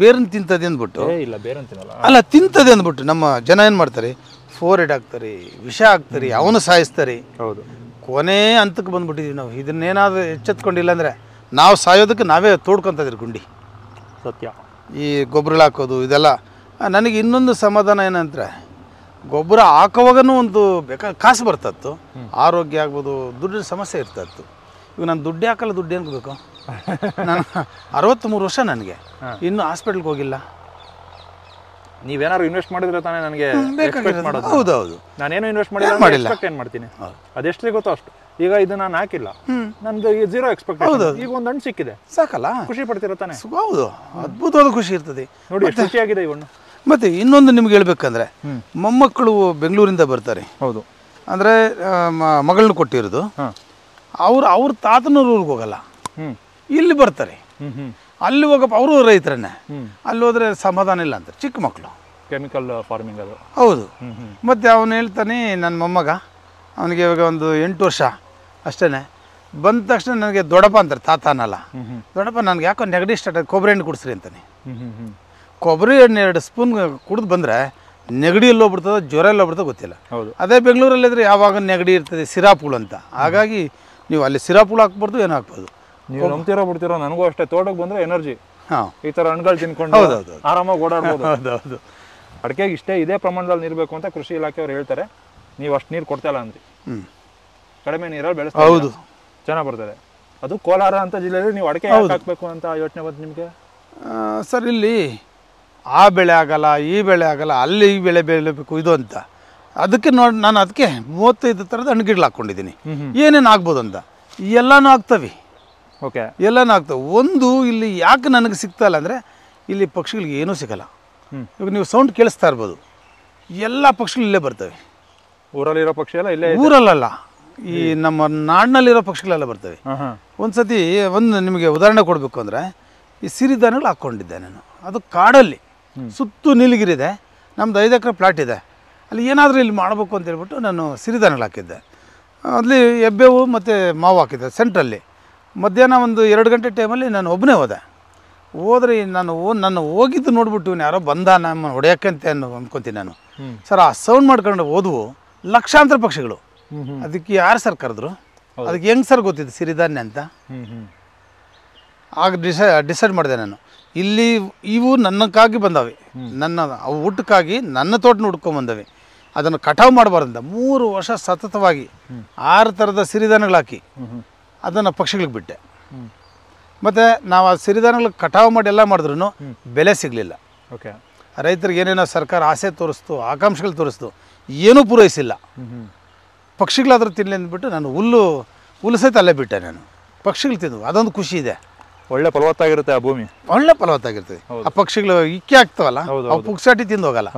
Speaker 1: ಬೇರನ್ನು ತಿಂತದೆ ಅಂದ್ಬಿಟ್ಟು
Speaker 2: ಇಲ್ಲ ಬೇರೆ ತಿನ್ನಲ್ಲ
Speaker 1: ಅಲ್ಲ ತಿಂತದೆ ಅಂದ್ಬಿಟ್ಟು ನಮ್ಮ ಜನ ಏನು ಮಾಡ್ತಾರೆ ಫೋರ್ ಎಡ್ ಹಾಕ್ತಾರೆ ವಿಷ ಹಾಕ್ತಾರೆ ಅವನು ಸಾಯಿಸ್ತಾರೆ ಹೌದು ಕೊನೆ ಹಂತಕ್ಕೆ ಬಂದ್ಬಿಟ್ಟಿದೀವಿ ನಾವು ಇದನ್ನೇನಾದರೂ ಎಚ್ಚೆತ್ಕೊಂಡಿಲ್ಲ ಅಂದ್ರೆ ನಾವು ಸಾಯೋದಕ್ಕೆ ನಾವೇ ತೋಡ್ಕೊಂತದ್ರಿ ಗುಂಡಿ ಸತ್ಯ ಈ ಗೊಬ್ಬರಗಳು ಹಾಕೋದು ಇದೆಲ್ಲ ನನಗೆ ಇನ್ನೊಂದು ಸಮಾಧಾನ ಏನಂದರೆ ಗೊಬ್ಬರ ಹಾಕೋವಾಗೂ ಒಂದು ಬೇಕಾದ ಕಾಸು ಬರ್ತತ್ತು ಆರೋಗ್ಯ ಆಗ್ಬೋದು ದುಡ್ಡಿನ ಸಮಸ್ಯೆ ಇರ್ತತ್ತು ಈಗ ನಾನು ದುಡ್ಡು ಹಾಕಲ್ಲ ದುಡ್ಡು ಏನಕ್ಕೆ ಬೇಕು ನಾನು ಅರವತ್ತ್ಮೂರು ವರ್ಷ ನನಗೆ ಇನ್ನೂ ಹಾಸ್ಪಿಟ್ಲ್ಗೆ ಹೋಗಿಲ್ಲ ನೀವೇನಾದ್ರು ಇನ್ವೆಸ್ಟ್ ಮಾಡಿದ್ರೆ
Speaker 2: ತಾನೇ ನನಗೆ ಹೌದೌದು ನಾನೇನು ಇನ್ವೆಸ್ಟ್ ಮಾಡಿಲ್ಲ ಮಾಡಿಲ್ಲ ಏನು ಮಾಡ್ತೀನಿ ಅದೆಷ್ಟು ಗೊತ್ತೋ ಅಷ್ಟು ಈಗ ಇದು ನಾನು ಹಾಕಿಲ್ಲ ನನ್ಗೆ ಜೀರೋ ಎಕ್ಸ್ಪೆಕ್ಟ್ ಈಗ ಒಂದು ಹಣ್ಣು ಸಿಕ್ಕಿದೆ ಸಾಕಲ್ಲ ಖುಷಿ ಪಡ್ತಿರತಾನೆ
Speaker 1: ಹೌದು ಅದ್ಭುತವಾದ ಖುಷಿ ಇರ್ತದೆ ನೋಡಿ ಖುಷಿಯಾಗಿದೆ ಈ ಹಣ್ಣು ಮತ್ತೆ ಇನ್ನೊಂದು ನಿಮ್ಗೆ ಹೇಳ್ಬೇಕಂದ್ರೆ ಮೊಮ್ಮಕ್ಕಳು ಬೆಂಗಳೂರಿಂದ ಬರ್ತಾರೆ ಹೌದು ಅಂದ್ರೆ ಮಗಳನ್ನ ಕೊಟ್ಟಿರೋದು ಅವ್ರು ಅವ್ರ ತಾತನೂರೂರ್ಗೆ ಹೋಗಲ್ಲ ಇಲ್ಲಿ ಬರ್ತಾರೆ ಅಲ್ಲಿ ಹೋಗಪ್ಪ ಅವರು ರೈತರನ್ನೇ ಅಲ್ಲಿ ಹೋದ್ರೆ ಸಮಾಧಾನ ಇಲ್ಲ ಅಂತಾರೆ ಚಿಕ್ಕ ಮಕ್ಕಳು ಕೆಮಿಕಲ್ ಫಾರ್ಮಿಂಗ್ ಅದು ಹೌದು ಮತ್ತೆ ಅವನು ಹೇಳ್ತಾನೆ ನನ್ನ ಮೊಮ್ಮಗ ಅವನಿಗೆ ಇವಾಗ ಒಂದು ಎಂಟು ವರ್ಷ ಅಷ್ಟೇ ಬಂದ ತಕ್ಷಣ ನನಗೆ ದೊಡ್ಡಪ್ಪ ಅಂತಾರೆ ತಾತ ಅನ್ನಲ್ಲ ದೊಡ್ಡಪ್ಪ ನನಗೆ ಯಾಕೋ ನೆಗಡಿ ಸ್ಟಾರ್ಟ್ ಕೊಬ್ಬರಿ ಹಣ್ಣು ಕುಡಿಸ್ರಿ ಅಂತಾನೆ ಕೊಬ್ಬರಿ ಹಣ್ಣು ಎರಡು ಸ್ಪೂನ್ ಕುಡಿದು ಬಂದರೆ ನೆಗಡಿ ಬಿಡ್ತದೋ ಜ್ವರ ಬಿಡ್ತೋ ಗೊತ್ತಿಲ್ಲ ಹೌದು ಅದೇ ಇದ್ರೆ ಯಾವಾಗ ನೆಗಡಿ ಇರ್ತದೆ ಸಿರಾಪುಳು ಅಂತ ಹಾಗಾಗಿ ನೀವು ಅಲ್ಲಿ ಸಿರಾಪುಳು ಹಾಕ್ಬಾರ್ದು ಏನು ಹಾಕ್ಬೋದು ನೀವು ನಂಬ್ತಿರೋ ಬಿಡ್ತಿರೋ ನನಗೂ ಅಷ್ಟೇ ತೋಟಕ್ಕೆ ಬಂದರೆ ಎನರ್ಜಿ ಹಾಂ
Speaker 2: ಈ ಥರ ಹಣ್ಣುಗಳು ತಿನ್ಕೊಂಡು ಆರಾಮಾಗಿ ಓಡಾಡ್ಬೋದು ಹೌದು ಹೌದು ಅಡಿಕೆಗೆ ಇಷ್ಟೇ ಇದೇ ಪ್ರಮಾಣದಲ್ಲಿ ನೀರು ಬೇಕು ಅಂತ ಕೃಷಿ ಇಲಾಖೆಯವ್ರು ಹೇಳ್ತಾರೆ ನೀವು ಅಷ್ಟು ನೀರು ಕೊಡ್ತಾ ಇಲ್ಲ ಅಂದ್ರಿ ಹ್ಞೂ ಕಡಿಮೆ ನೀರಲ್ಲಿ ಬೆಳೆಸ್ತಾ ಹೌದು ಚೆನ್ನಾಗಿ ಬರ್ತದೆ ಅದು ಕೋಲಾರ ಅಂತ ಜಿಲ್ಲೆಯಲ್ಲಿ ನೀವು ಅಡಿಕೆ ಹಾಕಬೇಕು ಅಂತ ಯೋಚನೆ ಬಂತು ನಿಮಗೆ
Speaker 1: ಸರ್ ಇಲ್ಲಿ ಆ ಬೆಳೆ ಆಗಲ್ಲ ಈ ಬೆಳೆ ಆಗಲ್ಲ ಅಲ್ಲಿ ಈ ಬೆಳೆ ಬೆಳಿಬೇಕು ಇದು ಅಂತ ಅದಕ್ಕೆ ನೋಡಿ ನಾನು ಅದಕ್ಕೆ ಮೂವತ್ತೈದು ಥರದ ಹಣ್ಣುಗಿಡ್ಲು ಹಾಕ್ಕೊಂಡಿದ್ದೀನಿ ಏನೇನು ಆಗ್ಬೋದು ಅಂತ ಎಲ್ಲನೂ ಆಗ್ತವೆ ಓಕೆ ಎಲ್ಲನೂ ಆಗ್ತವೆ ಒಂದು ಇಲ್ಲಿ ಯಾಕೆ ನನಗೆ ಇಲ್ಲ ಅಂದರೆ ಇಲ್ಲಿ ಪಕ್ಷಿಗಳಿಗೆ ಏನೂ ಸಿಗಲ್ಲ ಇವಾಗ ನೀವು ಸೌಂಡ್ ಕೇಳಿಸ್ತಾ ಇರ್ಬೋದು ಎಲ್ಲ ಪಕ್ಷಿಗಳು ಇಲ್ಲೇ ಬರ್ತವೆ
Speaker 2: ಊರಲ್ಲಿರೋ ಪಕ್ಷಿ ಎಲ್ಲ ಇಲ್ಲೇ ಊರಲ್ಲಲ್ಲ ಈ
Speaker 1: ನಮ್ಮ ನಾಡಿನಲ್ಲಿರೋ ಪಕ್ಷಿಗಳೆಲ್ಲ ಬರ್ತವೆ ಒಂದು ಸತಿ ಒಂದು ನಿಮಗೆ ಉದಾಹರಣೆ ಕೊಡಬೇಕು ಅಂದರೆ ಈ ಸಿರಿಧಾನ್ಯಗಳು ಹಾಕ್ಕೊಂಡಿದ್ದೆ ನಾನು ಅದು ಕಾಡಲ್ಲಿ ಸುತ್ತು ಇದೆ ನಮ್ಮದು ಐದು ಎಕರೆ ಪ್ಲಾಟ್ ಇದೆ ಅಲ್ಲಿ ಏನಾದರೂ ಇಲ್ಲಿ ಮಾಡಬೇಕು ಅಂತ ಹೇಳ್ಬಿಟ್ಟು ನಾನು ಸಿರಿಧಾನ್ಯಗಳು ಹಾಕಿದ್ದೆ ಅಲ್ಲಿ ಎಬ್ಬೆವು ಮತ್ತು ಮಾವು ಹಾಕಿದ್ದೆ ಸೆಂಟ್ರಲ್ಲಿ ಮಧ್ಯಾಹ್ನ ಒಂದು ಎರಡು ಗಂಟೆ ಟೈಮಲ್ಲಿ ನಾನು ಒಬ್ಬನೇ ಹೋದೆ ಹೋದ್ರೆ ನಾನು ನಾನು ಹೋಗಿದ್ದು ನೋಡ್ಬಿಟ್ಟು ಯಾರೋ ಬಂದ ನಮ್ಮ ಅನ್ನು ಅನ್ಕೊಂತೀನಿ ನಾನು ಸರ್ ಆ ಸೌಂಡ್ ಮಾಡ್ಕೊಂಡು ಓದುವು ಲಕ್ಷಾಂತರ ಪಕ್ಷಿಗಳು ಅದಕ್ಕೆ ಯಾರು ಸರ್ ಕರೆದ್ರು ಅದಕ್ಕೆ ಹೆಂಗ್ ಸರ್ ಗೊತ್ತಿತ್ತು ಸಿರಿಧಾನ್ಯ ಅಂತ ಆಗ ಡಿಸೈ ಡಿಸೈಡ್ ಮಾಡಿದೆ ನಾನು ಇಲ್ಲಿ ಇವು ನನ್ನಕ್ಕಾಗಿ ಬಂದವೆ ನನ್ನ ಅವು ಊಟಕ್ಕಾಗಿ ನನ್ನ ತೋಟನ ಹುಡ್ಕೊಂಡು ಬಂದವೆ ಅದನ್ನು ಕಟಾವು ಮಾಡಬಾರ್ದಂತ ಮೂರು ವರ್ಷ ಸತತವಾಗಿ ಆರು ಥರದ ಸಿರಿಧಾನ್ಯಗಳಾಕಿ ಹಾಕಿ ಅದನ್ನು ಪಕ್ಷಿಗಳಿಗೆ ಬಿಟ್ಟೆ ಮತ್ತು ನಾವು ಆ ಸಿರಿಧಾನ್ಯಗಳು ಕಟಾವು ಮಾಡಿ ಎಲ್ಲ ಮಾಡಿದ್ರು ಬೆಲೆ ಸಿಗಲಿಲ್ಲ ಓಕೆ ರೈತರಿಗೆ ಏನೇನೋ ಸರ್ಕಾರ ಆಸೆ ತೋರಿಸ್ತು ಆಕಾಂಕ್ಷೆಗಳು ತೋರಿಸ್ತು ಏನೂ ಪೂರೈಸಿಲ್ಲ ಪಕ್ಷಿಗಳಾದರೂ ತಿನ್ನಲಿ ಅಂದ್ಬಿಟ್ಟು ನಾನು ಹುಲ್ಲು ಹುಲ್ಲು ಸಹಿತ ಅಲ್ಲೇ ಬಿಟ್ಟೆ ನಾನು ಪಕ್ಷಿಗಳು ತಿಂದು ಅದೊಂದು ಖುಷಿ ಇದೆ ಒಳ್ಳೆ ಫಲವತ್ತಾಗಿರುತ್ತೆ ಆ ಭೂಮಿ ಒಳ್ಳೆ ಫಲವತ್ತಾಗಿರ್ತದೆ ಆ ಪಕ್ಷಿಗಳು ಇಕ್ಕೆ ಆಗ್ತವಲ್ಲ ಅವು ಪುಕ್ಸಾಟಿ ತಿಂದು ಹೋಗಲ್ಲ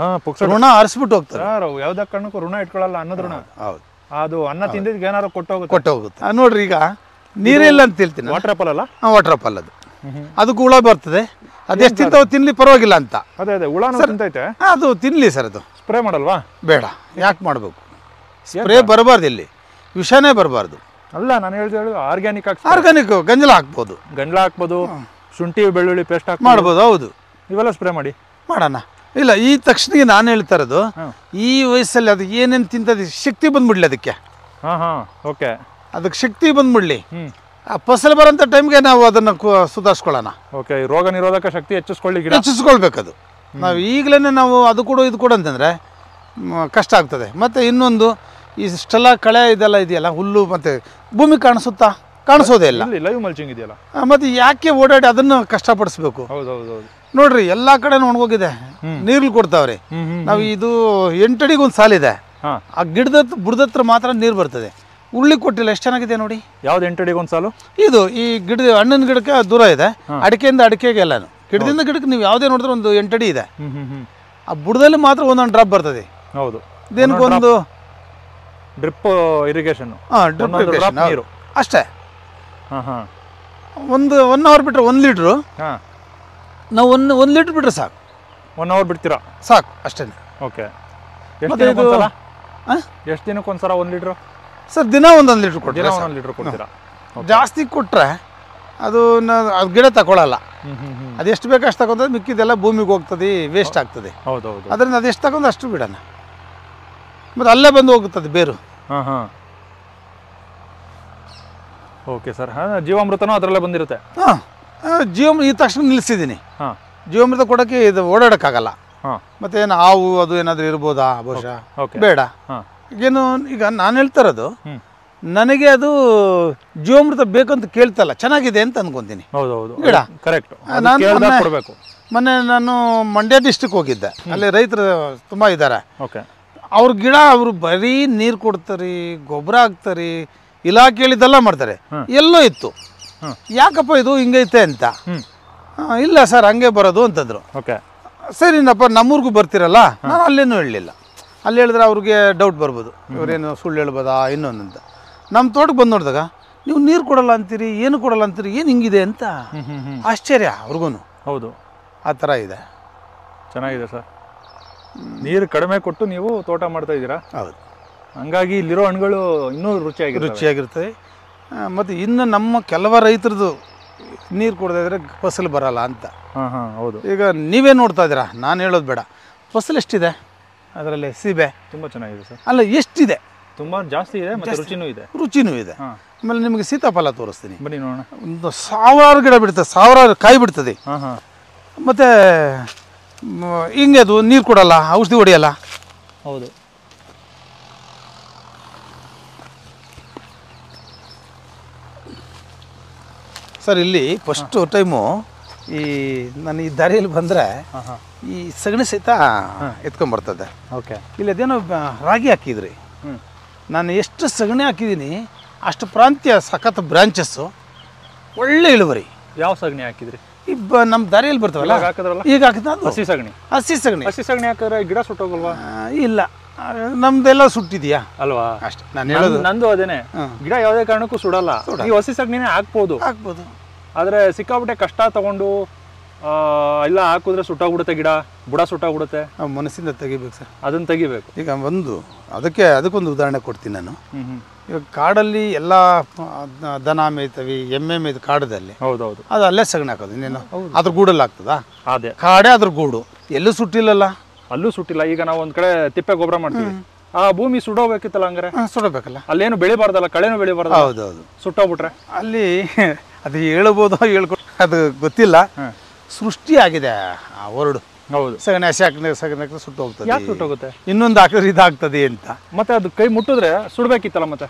Speaker 1: ಋಣ ಆರಿಸ್ಬಿಟ್ಟು ಹೋಗ್ತಾರೆ
Speaker 2: ಯಾವ್ದೇ ಕಾರಣಕ್ಕೂ ಋಣ ಇಟ್ಕೊಳ್ಳಲ್ಲ ಅನ್ನೋದು ಋಣ ಹೌದು ಅದು ಅನ್ನ ತಿಂದಿದ್ದು ಏನಾದ್ರು
Speaker 1: ಕೊಟ್ಟು ಹೋಗುತ್ತೆ ನೋಡ್ರಿ ಈಗ ನೀರಿಲ್ಲ ಅಂತ ಹೇಳ್ತೀನಿ ವಾಟರ್ ಆಪಲ್ ಅಲ್ಲ ಹಾಂ ವಾಟರ್ ಆಪಲ್ ಅದು ಅದಕ್ಕೆ ಹುಳ ಬರ್ತದೆ ಅದೆಷ್ಟು ತಿಂತಾವ್ ತಿನ್ಲಿ ಪರವಾಗಿಲ್ಲ ಅಂತ ಅದೇ ಅದೇ ಹುಳ ತಿಂತೈತೆ ಅದು ತಿನ್ಲಿ ಸರ್ ಅದು ಸ್ಪ್ರೇ ಮಾಡಲ್ವಾ ಬೇಡ ಯಾಕೆ ಮಾಡಬೇಕು ಸ್ಪ್ರೇ ಬರಬಾರ್ದು ಇಲ್ಲಿ ವಿಷನೇ ಬರಬಾರ್ದು ಅಲ್ಲ ನಾನು ಹೇಳ್ದು ಆರ್ಗ್ಯಾನಿಕ್ ಆರ್ಗ್ಯಾನಿಕ್ ಗಂಜಲ ಹಾಕ್ಬೋದು ಗಂಜಲ ಹಾಕ್ಬೋದು ಶುಂಠಿ ಬೆಳ್ಳುಳ್ಳಿ ಪೇಸ್ಟ್ ಹಾಕಿ ಮಾಡ್ಬೋದು ಹೌದು ಇವೆಲ್ಲ ಸ್ಪ್ರೇ ಮಾಡಿ ಮಾಡೋಣ ಇಲ್ಲ ಈ ತಕ್ಷಣ ನಾನು ಹೇಳ್ತಾ ಇರೋದು ಈ ವಯಸ್ಸಲ್ಲಿ ಅದು ಏನೇನು ತಿಂತದ ಶಕ್ತಿ ಬಂದ್ಬಿಡ್ಲಿ ಅದಕ್ಕೆ ಹಾಂ ಹಾಂ ಓಕೆ ಅದಕ್ಕೆ ಶಕ್ತಿ ಬಂದ್ಬಿಡ್ಲಿ ಆ ಫಸಲು ಬರೋಂಥ ಟೈಮ್ಗೆ ನಾವು ಅದನ್ನು ಸುಧಾರಿಸ್ಕೊಳ್ಳೋಣ ಓಕೆ ರೋಗ ನಿರೋಧಕ ಶಕ್ತಿ ಹೆಚ್ಚಿಸ್ಕೊಳ್ಳಿ ಹೆಚ್ಚಿಸ್ಕೊಳ್ಬೇಕದು ನಾವು ಈಗಲೇ ನಾವು ಅದು ಕೂಡ ಇದು ಕೂಡ ಅಂತಂದರೆ ಕಷ್ಟ ಆಗ್ತದೆ ಮತ್ತು ಇನ್ನೊಂದು ಇಷ್ಟೆಲ್ಲ ಕಳೆ ಇದೆಲ್ಲ ಇದೆಯಲ್ಲ ಹುಲ್ಲು ಮತ್ತೆ ಭೂಮಿ ಕಾಣಿಸುತ್ತಾ ಕಾಣಿಸೋದೇ ಇಲ್ಲ
Speaker 2: ಲೈವ್ ಮಲ್ಚಿಂಗ್ ಇದೆಯಲ್ಲ
Speaker 1: ಮತ್ತೆ ಯಾಕೆ ಓಡಾಡಿ ಹೌದು ಕಷ್ಟಪಡಿಸ್ಬೇಕು ನೋಡ್ರಿ ಎಲ್ಲಾ ಕಡೆ ಒಣಗೋಗಿದೆ ನೀರ್ಲು ಕೊಡ್ತಾವ್ರಿ ನಾವು ಇದು ಎಂಟಡಿಗೆ ಒಂದು ಸಾಲಿದೆ ಆ ಗಿಡದ ಬುಡದತ್ರ ಮಾತ್ರ ನೀರು ಬರ್ತದೆ ಉಳ್ಳಿ ಕೊಟ್ಟಿಲ್ಲ ಎಷ್ಟು ಚೆನ್ನಾಗಿದೆ ನೋಡಿ ಯಾವ್ದು ಎಂಟಡಿಗೆ ಒಂದು ಸಾಲು ಇದು ಈ ಗಿಡದ ಹಣ್ಣಿನ ಗಿಡಕ್ಕೆ ದೂರ ಇದೆ ಅಡಿಕೆಯಿಂದ ಅಡಿಕೆಗೆ ಎಲ್ಲ ಗಿಡದಿಂದ ಗಿಡಕ್ಕೆ ನೀವು ಯಾವುದೇ ನೋಡಿದ್ರೆ ಒಂದು ಎಂಟಡಿ ಇದೆ ಆ ಬುಡದಲ್ಲಿ ಮಾತ್ರ ಒಂದೊಂದು ಡ್ರಾಪ್ ಬರ್ತದೆ ಹೌದು ಒಂದು ಡ್ರಿಪ್ ಇರಿಗೇಷನ್ ನೀರು ಅಷ್ಟೇ ಹಾಂ ಹಾಂ ಒಂದು ಒನ್ ಅವರ್ ಬಿಟ್ಟರೆ ಒಂದು ಲೀಟ್ರು ಹಾಂ ನಾವು ಒಂದು ಒಂದು ಲೀಟ್ರ್ ಬಿಟ್ಟರೆ ಸಾಕು ಒನ್ ಅವರ್ ಬಿಡ್ತೀರಾ ಸಾಕು ಅಷ್ಟೇ ಓಕೆ ಎಷ್ಟು ಎಷ್ಟು ದಿನಕ್ಕೆ ಒಂದು ಸಲ ಒಂದು ಲೀಟ್ರು ಸರ್ ದಿನ ಒಂದೊಂದು ಲೀಟ್ರ್ ಕೊಡ್ತೀರಾ ಒಂದೊಂದು ಲೀಟ್ರ್ ಕೊಡ್ತೀರಾ ಜಾಸ್ತಿ ಕೊಟ್ಟರೆ ಅದು ಅದು ಗಿಡ ತಗೊಳ್ಳಲ್ಲ ಅದೆಷ್ಟು ಬೇಕು ಅಷ್ಟು ತಗೊಂಡ್ರೆ ಮಿಕ್ಕಿದೆಲ್ಲ ಭೂಮಿಗೆ ಹೋಗ್ತದೆ ವೇಸ್ಟ್ ಆಗ್ತದೆ ಹೌದು ಹೌದು ಅದರಿಂದ ಅದೆಷ್ಟು ತಗೊಂಡು ಅಷ್ಟು ಬಿಡೋಣ ಮತ್ತೆ ಅಲ್ಲೇ ಬಂದು ಹೋಗುತ್ತದೆ ಬೇರು ಹಾಂ ಹಾಂ ಓಕೆ ಸರ್ ಹಾಂ ಜೀವಾಮೃತನೂ ಅದರಲ್ಲೇ ಬಂದಿರುತ್ತೆ ಹಾಂ ಜೀವಮೃತ ಈ ತಕ್ಷಣ ನಿಲ್ಲಿಸಿದ್ದೀನಿ ಹಾಂ ಜೀವಾಮೃತ ಕೊಡೋಕ್ಕೆ ಇದು ಓಡಾಡೋಕ್ಕಾಗಲ್ಲ ಹಾಂ ಏನು ಹಾವು ಅದು ಏನಾದರೂ ಇರ್ಬೋದಾ ಬಹುಶಃ ಬೇಡ ಏನು ಈಗ ನಾನು ಹೇಳ್ತಾ ಇರೋದು ನನಗೆ ಅದು ಜೀವಾಮೃತ ಬೇಕಂತ ಕೇಳ್ತಲ್ಲ ಚೆನ್ನಾಗಿದೆ ಅಂತ ಅನ್ಕೊಂತೀನಿ ಬೇಡ ಕರೆಕ್ಟ್ ನಾನು ಮೊನ್ನೆ ನಾನು ಮಂಡ್ಯ ಡಿಸ್ಟಿಕ್ ಹೋಗಿದ್ದೆ ಅಲ್ಲಿ ರೈತರು ತುಂಬಾ ಇದ್ದಾರೆ ಓಕೆ ಅವ್ರ ಗಿಡ ಅವರು ಬರೀ ನೀರು ಕೊಡ್ತಾರೆ ಗೊಬ್ಬರ ಹಾಕ್ತಾರೆ ಇಲ್ಲ ಕೇಳಿದ್ದೆಲ್ಲ ಮಾಡ್ತಾರೆ ಎಲ್ಲೋ ಇತ್ತು ಯಾಕಪ್ಪ ಇದು ಹಿಂಗೈತೆ ಅಂತ ಇಲ್ಲ ಸರ್ ಹಂಗೆ ಬರೋದು ಅಂತಂದರು ಓಕೆ ಸರಿನಪ್ಪ ನಮ್ಮೂರಿಗೂ ಬರ್ತಿರಲ್ಲ ನಾನು ಅಲ್ಲೇನು ಹೇಳಲಿಲ್ಲ ಅಲ್ಲಿ ಹೇಳಿದ್ರೆ ಅವ್ರಿಗೆ ಡೌಟ್ ಬರ್ಬೋದು ಇವರೇನು ಸುಳ್ಳು ಹೇಳ್ಬೋದಾ ಇನ್ನೊಂದು ನಮ್ಮ ತೋಟಕ್ಕೆ ಬಂದು ನೋಡಿದಾಗ ನೀವು ನೀರು ಕೊಡಲ್ಲ ಅಂತೀರಿ ಏನು ಕೊಡಲ್ಲ ಅಂತೀರಿ ಏನು ಹಿಂಗಿದೆ ಅಂತ ಆಶ್ಚರ್ಯ ಅವ್ರಿಗೂ ಹೌದು ಆ ಥರ ಇದೆ ಚೆನ್ನಾಗಿದೆ ಸರ್ ನೀರು ಕಡಿಮೆ ಕೊಟ್ಟು ನೀವು ತೋಟ ಮಾಡ್ತಾ ಇದ್ದೀರಾ ಹೌದು ಹಂಗಾಗಿ ಇಲ್ಲಿರೋ ಹಣ್ಣುಗಳು ಇನ್ನೂ ರುಚಿಯಾಗಿ ರುಚಿಯಾಗಿರ್ತದೆ ಮತ್ತು ಇನ್ನು ನಮ್ಮ ಕೆಲವ ರೈತರದು ನೀರು ಕೊಡದೇ ಇದ್ರೆ ಫಸಲು ಬರಲ್ಲ ಅಂತ ಹಾಂ ಹಾಂ ಹೌದು ಈಗ ನೀವೇ ನೋಡ್ತಾ ಇದ್ದೀರಾ ನಾನು ಹೇಳೋದು ಬೇಡ ಫಸಲು ಎಷ್ಟಿದೆ ಅದರಲ್ಲಿ ಸೀಬೆ ತುಂಬ ಚೆನ್ನಾಗಿದೆ ಸರ್ ಅಲ್ಲ ಎಷ್ಟಿದೆ ತುಂಬ ಜಾಸ್ತಿ
Speaker 2: ಇದೆ ಮತ್ತು ರುಚಿನೂ ಇದೆ
Speaker 1: ರುಚಿನೂ ಇದೆ ಆಮೇಲೆ ನಿಮಗೆ ಸೀತಾಫಲ ತೋರಿಸ್ತೀನಿ ಬನ್ನಿ ನೋಡೋಣ ಒಂದು ಸಾವಿರಾರು ಗಿಡ ಬಿಡ್ತದೆ ಸಾವಿರಾರು ಕಾಯಿ ಬಿಡ್ತದೆ ಹಾಂ ಹಾಂ ಮತ್ತು ಹಿಂಗೆ ಅದು ನೀರು ಕೊಡಲ್ಲ ಔಷಧಿ ಹೊಡೆಯಲ್ಲ ಹೌದು ಸರ್ ಇಲ್ಲಿ ಫಸ್ಟ್ ಟೈಮು ಈ ನಾನು ಈ ದಾರಿಯಲ್ಲಿ ಬಂದರೆ ಈ ಸಗಣಿ ಸಹಿತ ಎತ್ಕೊಂಡ್ಬರ್ತದೆ ಓಕೆ ಇಲ್ಲಿ ಅದೇನೋ ರಾಗಿ ಹಾಕಿದ್ರಿ ನಾನು ಎಷ್ಟು ಸಗಣಿ ಹಾಕಿದ್ದೀನಿ ಅಷ್ಟು ಪ್ರಾಂತ್ಯ ಸಖತ್ ಬ್ರಾಂಚಸ್ಸು ಒಳ್ಳೆ ಇಳುವರಿ
Speaker 2: ಯಾವ ಸಗಣಿ ಹಾಕಿದ್ರಿ
Speaker 1: ಇಬ್ಬ ದಾರಿಯಲ್ಲಿ ಬರ್ತವಲ್ಲ ಈಗ ಹಸಿ ಸಗಣಿ ಹಸಿ ಸಗಣಿ ಹಸಿ
Speaker 2: ಸಗಣಿ ಹಾಕಿದ್ರೆ ಗಿಡ ಸುಟ್ಟೋಗಲ್ವಾ ಇಲ್ಲ
Speaker 1: ನಮ್ದೆಲ್ಲ ಸುಟ್ಟಿದ್ಯಾ ಅಲ್ವಾ ಅಷ್ಟೇ ನಾನು ಹೇಳೋದು ನಂದು ಅದೇನೆ
Speaker 2: ಗಿಡ ಯಾವುದೇ ಕಾರಣಕ್ಕೂ ಸುಡಲ್ಲ ಈ ಹಸಿ ಸಗಣಿನೇ ಹಾಕ್ಬೋದು ಹಾಕ್ಬೋದು ಆದ್ರೆ ಸಿಕ್ಕಾಬಿಟ್ಟೆ ಕಷ್ಟ ತಗೊಂಡು ಎಲ್ಲ ಹಾಕಿದ್ರೆ ಸುಟ್ಟೋಗ್ಬಿಡುತ್ತೆ ಗಿಡ ಬುಡ ಸುಟ್ಟೋಗ್ಬಿಡುತ್ತೆ
Speaker 1: ಮನಸ್ಸಿಂದ ತೆಗಿಬೇಕು ಸರ್ ಅದನ್ನ ತೆಗಿಬೇಕು ಈಗ ಒಂದು ಅದಕ್ಕೆ ಅದಕ್ಕೊಂದು ಉದಾಹರಣೆ ಕೊಡ್ತೀನಿ ನಾನು ಈಗ ಕಾಡಲ್ಲಿ ಎಲ್ಲ ದನ ಮೇಯ್ತವಿ ಎಮ್ಮೆ ಮೇಯ್ದು ಕಾಡದಲ್ಲಿ ಹೌದೌದು ಅದು ಅಲ್ಲೇ ಸಗಣಿ ಹಾಕೋದು ಇನ್ನೇನು ಅದ್ರ ಗೂಡಲ್ಲಿ ಆಗ್ತದಾ ಅದೇ ಕಾಡೇ ಅದ್ರ ಗೂಡು ಎಲ್ಲೂ ಸುಟ್ಟಿಲ್ಲಲ್ಲ ಅಲ್ಲೂ ಸುಟ್ಟಿಲ್ಲ ಈಗ ನಾವು ಒಂದ್ ಕಡೆ
Speaker 2: ತಿಪ್ಪೆ ಗೊಬ್ಬರ ಮಾಡ್ತೀವಿ ಆ ಭೂಮಿ ಸುಡೋಬೇಕಿತ್ತಲ್ಲ ಹಂಗಾರೆ ಸುಡಬೇಕಲ್ಲ ಅಲ್ಲೇನು ಬೆಳಿಬಾರ್ದಲ್ಲ ಕಳೆನು ಬೆಳಿಬಾರ್ದು ಹೌದೌದು
Speaker 1: ಸುಟ್ಟೋಗ್ಬಿಟ್ರೆ ಅಲ್ಲಿ ಅದು ಹೇಳ್ಬೋದು ಹೇಳ್ಕೊ ಅದು ಗೊತ್ತಿಲ್ಲ ಸೃಷ್ಟಿಯಾಗಿದೆ ಆ ವರ್ಡ್ ಹೌದು ಸಗಣಿ ಹಾಕಿದ್ರೆ ಸಗಣಿ ಹಾಕಿದ್ರೆ ಸುಟ್ಟು ಹೋಗ್ತದೆ ಯಾಕೆ ಸುಟ್ಟು ಹೋಗುತ್ತೆ ಇನ್ನೊಂದು ಹಾಕಿದ್ರೆ ಇದಾಗ್ತದೆ ಅಂತ ಮತ್ತೆ ಅದು ಕೈ ಮುಟ್ಟಿದ್ರೆ ಸುಡಬೇಕಿತ್ತಲ್ಲ ಮತ್ತೆ